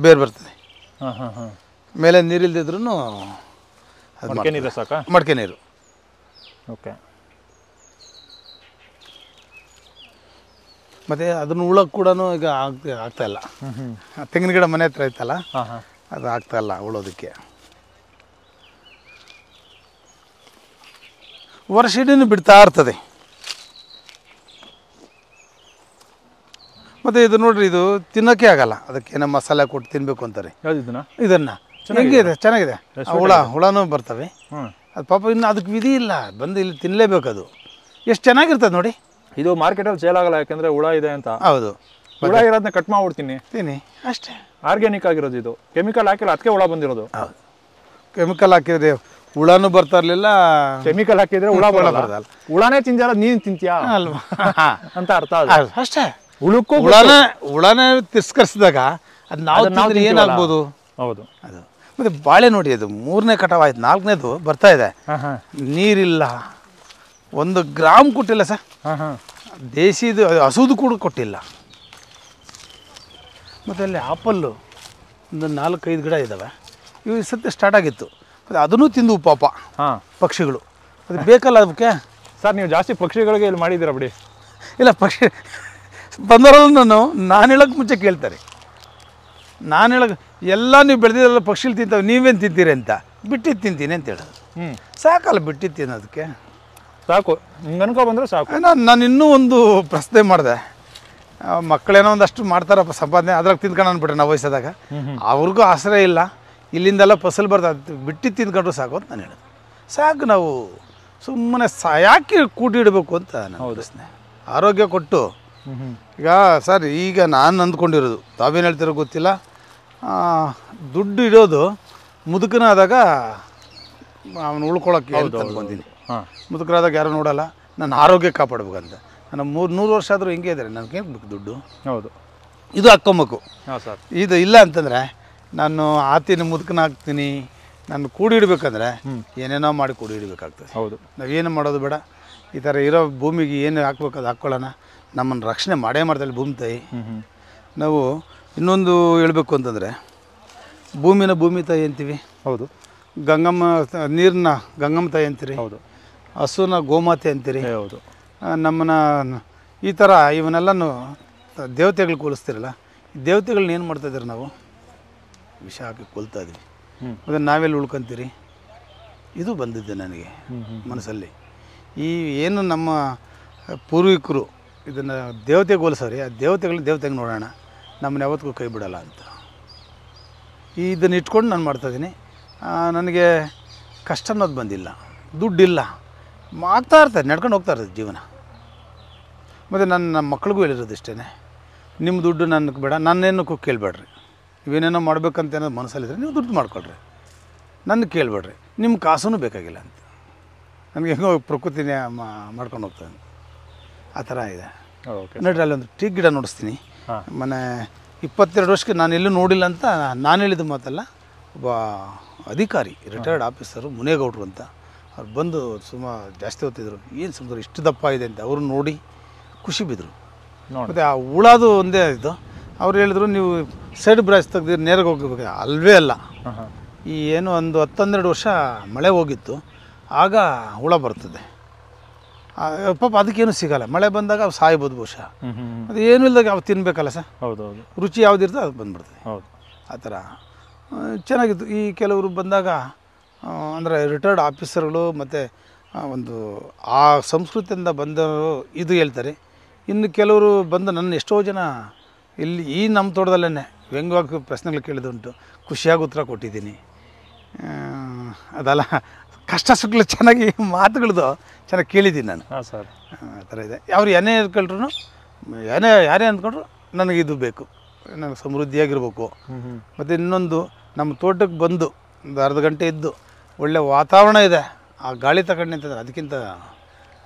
Speaker 1: ಬೇರೆ ಬರ್ತದೆ ಮೇಲೆ ನೀರಿಲ್ದಿದ್ರೂ ಮಡಿಕೆ ನೀರು ಸಾಕ ಮಡಿಕೆ ನೀರು ಓಕೆ ಮತ್ತೆ ಅದನ್ನು ಉಳಕ್ಕೆ ಕೂಡ ಈಗ ಆಗ್ತಾ ಇಲ್ಲ ತೆಂಗಿನ ಗಿಡ ಮನೆ ಹತ್ರ ಇತ್ತಲ್ಲ ಅದು ಆಗ್ತಾ ಇಲ್ಲ ಉಳೋದಕ್ಕೆ ವರ್ಷಿಡಿನೂ ಬಿಡ್ತಾ ಇರ್ತದೆ ಮತ್ತು ಇದು ನೋಡ್ರಿ ಇದು ತಿನ್ನೋಕ್ಕೆ ಆಗಲ್ಲ ಅದಕ್ಕೆ ಏನೋ ಮಸಾಲೆ ಕೊಟ್ಟು ತಿನ್ನಬೇಕು ಅಂತಾರೆ ಇದನ್ನು ಇದೆ ಚೆನ್ನಾಗಿದೆ ಹುಳ ಹುಳನೂ ಬರ್ತವೆ ಅದು ಪಾಪ ಇನ್ನು ಅದಕ್ಕೆ ವಿಧಿ ಇಲ್ಲ ಬಂದು ಇಲ್ಲಿ ತಿನ್ನಲೇಬೇಕು ಅದು ಎಷ್ಟು ಚೆನ್ನಾಗಿರ್ತದೆ ನೋಡಿ ಇದು ಮಾರ್ಕೆಟಲ್ಲಿ ಸೇಲ್ ಆಗಲ್ಲ ಯಾಕಂದರೆ ಹುಳ ಇದೆ
Speaker 2: ಅಂತ ಹೌದು ಹುಳ ಇರೋದನ್ನ ಕಟ್ ಮಾಡ್ಬಿಡ್ತೀನಿ ತಿನ್ನಿ ಅಷ್ಟೇ ಆರ್ಗ್ಯಾನಿಕ್ ಆಗಿರೋದು ಇದು ಕೆಮಿಕಲ್ ಹಾಕಿಲ್ಲ ಅದಕ್ಕೆ ಹುಳ ಬಂದಿರೋದು ಹೌದು
Speaker 1: ಕೆಮಿಕಲ್ ಹಾಕಿದ್ರೆ ಹುಳನು ಬರ್ತಾ ಇರ್ಲಿಲ್ಲ ಕೆಮಿಕಲ್ ಹಾಕಿದ್ರೆ ಹುಳ ಬರಲ್ಲ ಹುಳನೇ ತಿಂದಿಲ್ಲ ನೀನ್ ತಿಂತೀಯಾ ಅಲ್ವಾ ಅಂತ ಅರ್ಥ ಅಷ್ಟೇ ಹುಳಕ್ಕೂ ಹುಳನೇ ಹುಳನೇ ತಿರಸ್ಕರಿಸಿದಾಗ ಅದು ನಾವು ತಿಂದ್ರೆ ಏನಾಗ್ಬೋದು ಹೌದು ಅದು ಮತ್ತೆ ಬಾಳೆ ನೋಡಿ ಅದು ಮೂರನೇ ಕಟಾವ್ ಆಯ್ತು ನಾಲ್ಕನೇದು ಬರ್ತಾ ಇದೆ ನೀರಿಲ್ಲ ಒಂದು ಗ್ರಾಮ್ ಕೊಟ್ಟಿಲ್ಲ ಸರ್ ದೇಶಿದು ಹಸುದು ಕೂಡ ಕೊಟ್ಟಿಲ್ಲ ಮತ್ತೆ ಅಲ್ಲಿ ಆ್ಯಪಲ್ಲು ಒಂದು ನಾಲ್ಕೈದು ಗಿಡ ಇದಾವೆ ಇವು ಸತ್ಯ ಸ್ಟಾರ್ಟ್ ಆಗಿತ್ತು ಅದನ್ನು ತಿಂದು ಪಾಪ ಹಾಂ ಪಕ್ಷಿಗಳು ಅದು ಬೇಕಲ್ಲ ಅದಕ್ಕೆ ಸರ್ ನೀವು ಜಾಸ್ತಿ ಪಕ್ಷಿಗಳಿಗೆ ಇಲ್ಲಿ ಮಾಡಿದ್ದೀರ ಬಿಡಿ ಇಲ್ಲ ಪಕ್ಷಿ ಬಂದರಲ್ಲ ನಾನು ನಾನು ಹೇಳೋಕ್ಕೆ ಮುಂಚೆ ಕೇಳ್ತಾರೆ ನಾನು ಹೇಳಕ್ಕೆ ಎಲ್ಲ ನೀವು ಬೆಳೆದಿರಲ್ಲ ಪಕ್ಷಿಲಿ ತಿಂತಾವೆ ನೀವೇನು ತಿಂತೀರಿ ಅಂತ ಬಿಟ್ಟಿದ್ದು ತಿಂತೀನಿ ಅಂತ ಹೇಳೋದು ಹ್ಞೂ ಸಾಕಲ್ಲ ಬಿಟ್ಟಿದ್ದು ಅದಕ್ಕೆ ಸಾಕು ಹಿಂಗೆ ಅನ್ಕೊ ಬಂದರೆ ಸಾಕು ನಾನು ನಾನು ಇನ್ನೂ ಒಂದು ಪ್ರಶ್ನೆ ಮಾಡಿದೆ ಮಕ್ಕಳೇನೋ ಒಂದಷ್ಟು ಮಾಡ್ತಾರಪ್ಪ ಸಂಪಾದನೆ ಅದ್ರಾಗ ತಿಂದ್ಕೊಂಡು ಅಂದ್ಬಿಟ್ರೆ ನಾವು ವಯಸ್ಸಾದಾಗ ಅವ್ರಿಗೂ ಆಸರೆ ಇಲ್ಲ ಇಲ್ಲಿಂದೆಲ್ಲ ಫಸಲು ಬರ್ತಾ ಬಿಟ್ಟಿ ತಿಂದ್ಕೊಂಡ್ರು ಸಾಕು ಅಂತ ನಾನು ಹೇಳಿದೆ ಸಾಕು ನಾವು ಸುಮ್ಮನೆ ಯಾಕೆ ಕೂಡಿಡಬೇಕು ಅಂತ ನಾನು ಸ್ನೇಹ ಆರೋಗ್ಯ ಕೊಟ್ಟು ಈಗ ಸರ್ ಈಗ ನಾನು ಅಂದ್ಕೊಂಡಿರೋದು ತಾವೇನು ಹೇಳ್ತಿರೋ ಗೊತ್ತಿಲ್ಲ ದುಡ್ಡು ಇಡೋದು ಮುದುಕನಾದಾಗ ಅವನು ಉಳ್ಕೊಳ್ಳೋಕೆ ಅಂದ್ಕೊಂತೀನಿ ಮುದುಕರಾದಾಗ ಯಾರು ನೋಡಲ್ಲ ನನ್ನ ಆರೋಗ್ಯ ಕಾಪಾಡ್ಬೇಕಂತ ನನ್ನ ಮೂರು ನೂರು ವರ್ಷ ಆದರೂ ಹಿಂಗೆ ಇದ್ದಾರೆ ನನಗೆ ದುಡ್ಡು ಹೌದು ಇದು ಹಾಕ್ಕೊಬೇಕು ಇದು ಇಲ್ಲ ಅಂತಂದರೆ ನಾನು ಆತಿನ ಹಾಕ್ತೀನಿ ನಾನು ಕೂಡಿಡ್ಬೇಕಂದ್ರೆ ಏನೇನೋ ಮಾಡಿ ಕೂಡಿಡ್ಬೇಕಾಗ್ತದೆ ಹೌದು ನಾವೇನು ಮಾಡೋದು ಬೇಡ ಈ ಥರ ಇರೋ ಭೂಮಿಗೆ ಏನು ಹಾಕ್ಬೇಕು ಅದು ಹಾಕ್ಕೊಳ್ಳೋಣ ನಮ್ಮನ್ನು ರಕ್ಷಣೆ ಮಾಡೇ ಮಾಡ್ತಾಳೆ ಭೂಮಿ ತಾಯಿ ನಾವು ಇನ್ನೊಂದು ಹೇಳಬೇಕು ಅಂತಂದರೆ ಭೂಮಿನ ಭೂಮಿ ತಾಯಿ ಅಂತೀವಿ ಹೌದು ಗಂಗಮ್ಮ ನೀರನ್ನ ಗಂಗಮ್ಮ ತಾಯಿ ಅಂತೀರಿ ಹೌದು ಹಸುನ ಗೋಮಾತೆ ಅಂತೀರಿ ಹೌದು ನಮ್ಮನ್ನ ಈ ಥರ ಇವನ್ನೆಲ್ಲನೂ ದೇವತೆಗಳು ಕೂಲಿಸ್ತಿರಲ್ಲ ದೇವತೆಗಳನ್ನ ಏನು ಮಾಡ್ತಾಯಿದ್ದೀರಿ ನಾವು ವಿಷ ಹಾಕಿ ಕೊಲ್ತಾ ಇದ್ವಿ ಅದನ್ನು ನಾವೆಲ್ಲಿ ಉಳ್ಕೊಂತೀರಿ ಇದು ಬಂದಿದ್ದೆ ನನಗೆ ಮನಸ್ಸಲ್ಲಿ ಈ ಏನು ನಮ್ಮ ಪೂರ್ವಿಕರು ಇದನ್ನು ದೇವತೆ ಹೋಲಿಸೋರಿ ಆ ದೇವತೆಗಳು ದೇವತೆಗೆ ನೋಡೋಣ ನಮ್ಮನ್ನ ಯಾವತ್ತಿಗೂ ಕೈ ಬಿಡೋಲ್ಲ ಅಂತ ಇದನ್ನು ಇಟ್ಕೊಂಡು ನಾನು ಮಾಡ್ತಾಯಿದ್ದೀನಿ ನನಗೆ ಕಷ್ಟ ಅನ್ನೋದು ಬಂದಿಲ್ಲ ದುಡ್ಡಿಲ್ಲ ಆಗ್ತಾ ಇರ್ತದೆ ನಡ್ಕೊಂಡು ಹೋಗ್ತಾ ಇರ್ತದೆ ಜೀವನ ಮತ್ತು ನನ್ನ ಮಕ್ಳಿಗೂ ಹೇಳಿರೋದು ಇಷ್ಟೇ ನಿಮ್ಮ ದುಡ್ಡು ನನಗೆ ಬೇಡ ನನ್ನೇನಕ್ಕೂ ಕೇಳಬೇಡ್ರಿ ಇವೇನೇನೋ ಮಾಡ್ಬೇಕಂತ ಏನಾದ್ರು ಮನಸ್ಸಲ್ಲಿದ್ದರೆ ನೀವು ದುಡ್ಡು ಮಾಡ್ಕೊಳ್ರಿ ನನ್ನ ಕೇಳ್ಬೇಡ್ರಿ ನಿಮ್ಮ ಕಾಸೂ ಬೇಕಾಗಿಲ್ಲ ಅಂತ ನನಗೆ ಹೆಂಗೋ ಪ್ರಕೃತಿನೇ ಮಾಡ್ಕೊಂಡು ಹೋಗ್ತದೆ ಆ ಥರ ಇದೆ ನೋಡ್ರಿ ಅಲ್ಲೊಂದು ಟೀಕ್ ಗಿಡ ನೋಡಿಸ್ತೀನಿ ಮನೆ ಇಪ್ಪತ್ತೆರಡು ವರ್ಷಕ್ಕೆ ನಾನು ಎಲ್ಲೂ ನೋಡಿಲ್ಲ ಅಂತ ನಾನು ಹೇಳಿದ ಮಾತಲ್ಲ ಒಬ್ಬ ಅಧಿಕಾರಿ ರಿಟೈರ್ಡ್ ಆಫೀಸರು ಮುನೇಗೌಡರು ಅಂತ ಅವ್ರು ಬಂದು ಸುಮ್ಮ ಜಾಸ್ತಿ ಹೊತ್ತಿದ್ರು ಏನು ಸುಮಾರು ಇಷ್ಟು ದಪ್ಪ ಇದೆ ಅಂತ ಅವರು ನೋಡಿ ಖುಷಿ ಬಿದ್ದರು ಮತ್ತು ಆ ಹುಳದು ಒಂದೇ ಇದು ಅವ್ರು ಹೇಳಿದ್ರು ನೀವು ಸೈಡ್ ಬ್ರಾಚ್ ತೆಗ್ದಿರಿ ನೇರಗೆ ಹೋಗಬೇಕು ಅಲ್ವೇ ಅಲ್ಲ ಈ ಏನು ಒಂದು ಹತ್ತೊಂದೆರಡು ವರ್ಷ ಮಳೆ ಹೋಗಿತ್ತು ಆಗ ಹುಳ ಬರ್ತದೆ ಪಾಪ ಅದಕ್ಕೇನು ಸಿಗಲ್ಲ ಮಳೆ ಬಂದಾಗ ಅವು ಸಾಯ್ಬೋದು ಬಹುಶಃ ಅದು ಏನೂ ಇಲ್ದಾಗ ಅವು ತಿನ್ನಬೇಕಲ್ಲ ಸರ್ ಹೌದು ಹೌದು ರುಚಿ ಯಾವುದಿರ್ತದೆ ಅದು ಬಂದ್ಬಿಡ್ತದೆ ಹೌದು ಆ ಥರ ಚೆನ್ನಾಗಿತ್ತು ಈ ಕೆಲವರು ಬಂದಾಗ ಅಂದರೆ ರಿಟೈರ್ಡ್ ಆಫೀಸರ್ಗಳು ಮತ್ತು ಒಂದು ಆ ಸಂಸ್ಕೃತಿಯಿಂದ ಬಂದವರು ಇದು ಹೇಳ್ತಾರೆ ಇನ್ನು ಕೆಲವರು ಬಂದು ನನ್ನ ಎಷ್ಟೋ ಜನ ಇಲ್ಲಿ ಈ ನಮ್ಮ ತೋಟದಲ್ಲೇ ವ್ಯಂಗ್ಯವಾಗಿ ಪ್ರಶ್ನೆಗಳು ಕೇಳಿದುಂಟು ಖುಷಿಯಾಗಿ ಉತ್ತರ ಕೊಟ್ಟಿದ್ದೀನಿ ಅದಲ್ಲ ಕಷ್ಟ ಸುಖಗಳು ಚೆನ್ನಾಗಿ ಮಾತುಗಳದು ಚೆನ್ನಾಗಿ ಕೇಳಿದ್ದೀನಿ ನಾನು ಹಾಂ ಸರ್ ಆ ಥರ ಇದೆ ಅವ್ರು ಏನೇ ಹೇಳ್ಕೊಂಡ್ರು ಏನೇ ಯಾರೇ ಅಂದ್ಕೊಂಡ್ರು ನನಗೆ ಇದು ಬೇಕು ನನಗೆ ಸಮೃದ್ಧಿಯಾಗಿರ್ಬೇಕು ಮತ್ತು ಇನ್ನೊಂದು ನಮ್ಮ ತೋಟಕ್ಕೆ ಬಂದು ಒಂದು ಅರ್ಧ ಗಂಟೆ ಇದ್ದು ಒಳ್ಳೆ ವಾತಾವರಣ ಇದೆ ಆ ಗಾಳಿ ತಗೊಂಡು ನಿಂತಂದ್ರೆ ಅದಕ್ಕಿಂತ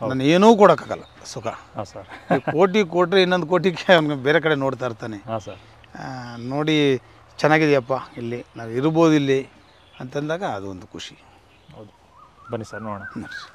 Speaker 1: ನಾನು ಏನೂ ಕೊಡೋಕ್ಕಾಗಲ್ಲ ಸುಖ ಸರ್ ಕೋಟಿ ಕೊಟ್ಟರೆ ಇನ್ನೊಂದು ಕೋಟಿಗೆ ಅವ್ನಿಗೆ ಬೇರೆ ಕಡೆ ನೋಡ್ತಾ ಇರ್ತಾನೆ ಸರ್ ನೋಡಿ ಚೆನ್ನಾಗಿದೆಯಪ್ಪ ಇಲ್ಲಿ ನಾವು ಇರ್ಬೋದು ಇಲ್ಲಿ ಅಂತಂದಾಗ ಅದು ಒಂದು ಖುಷಿ ಹೌದು ಬನ್ನಿ ಸರ್ ನೋಡೋಣ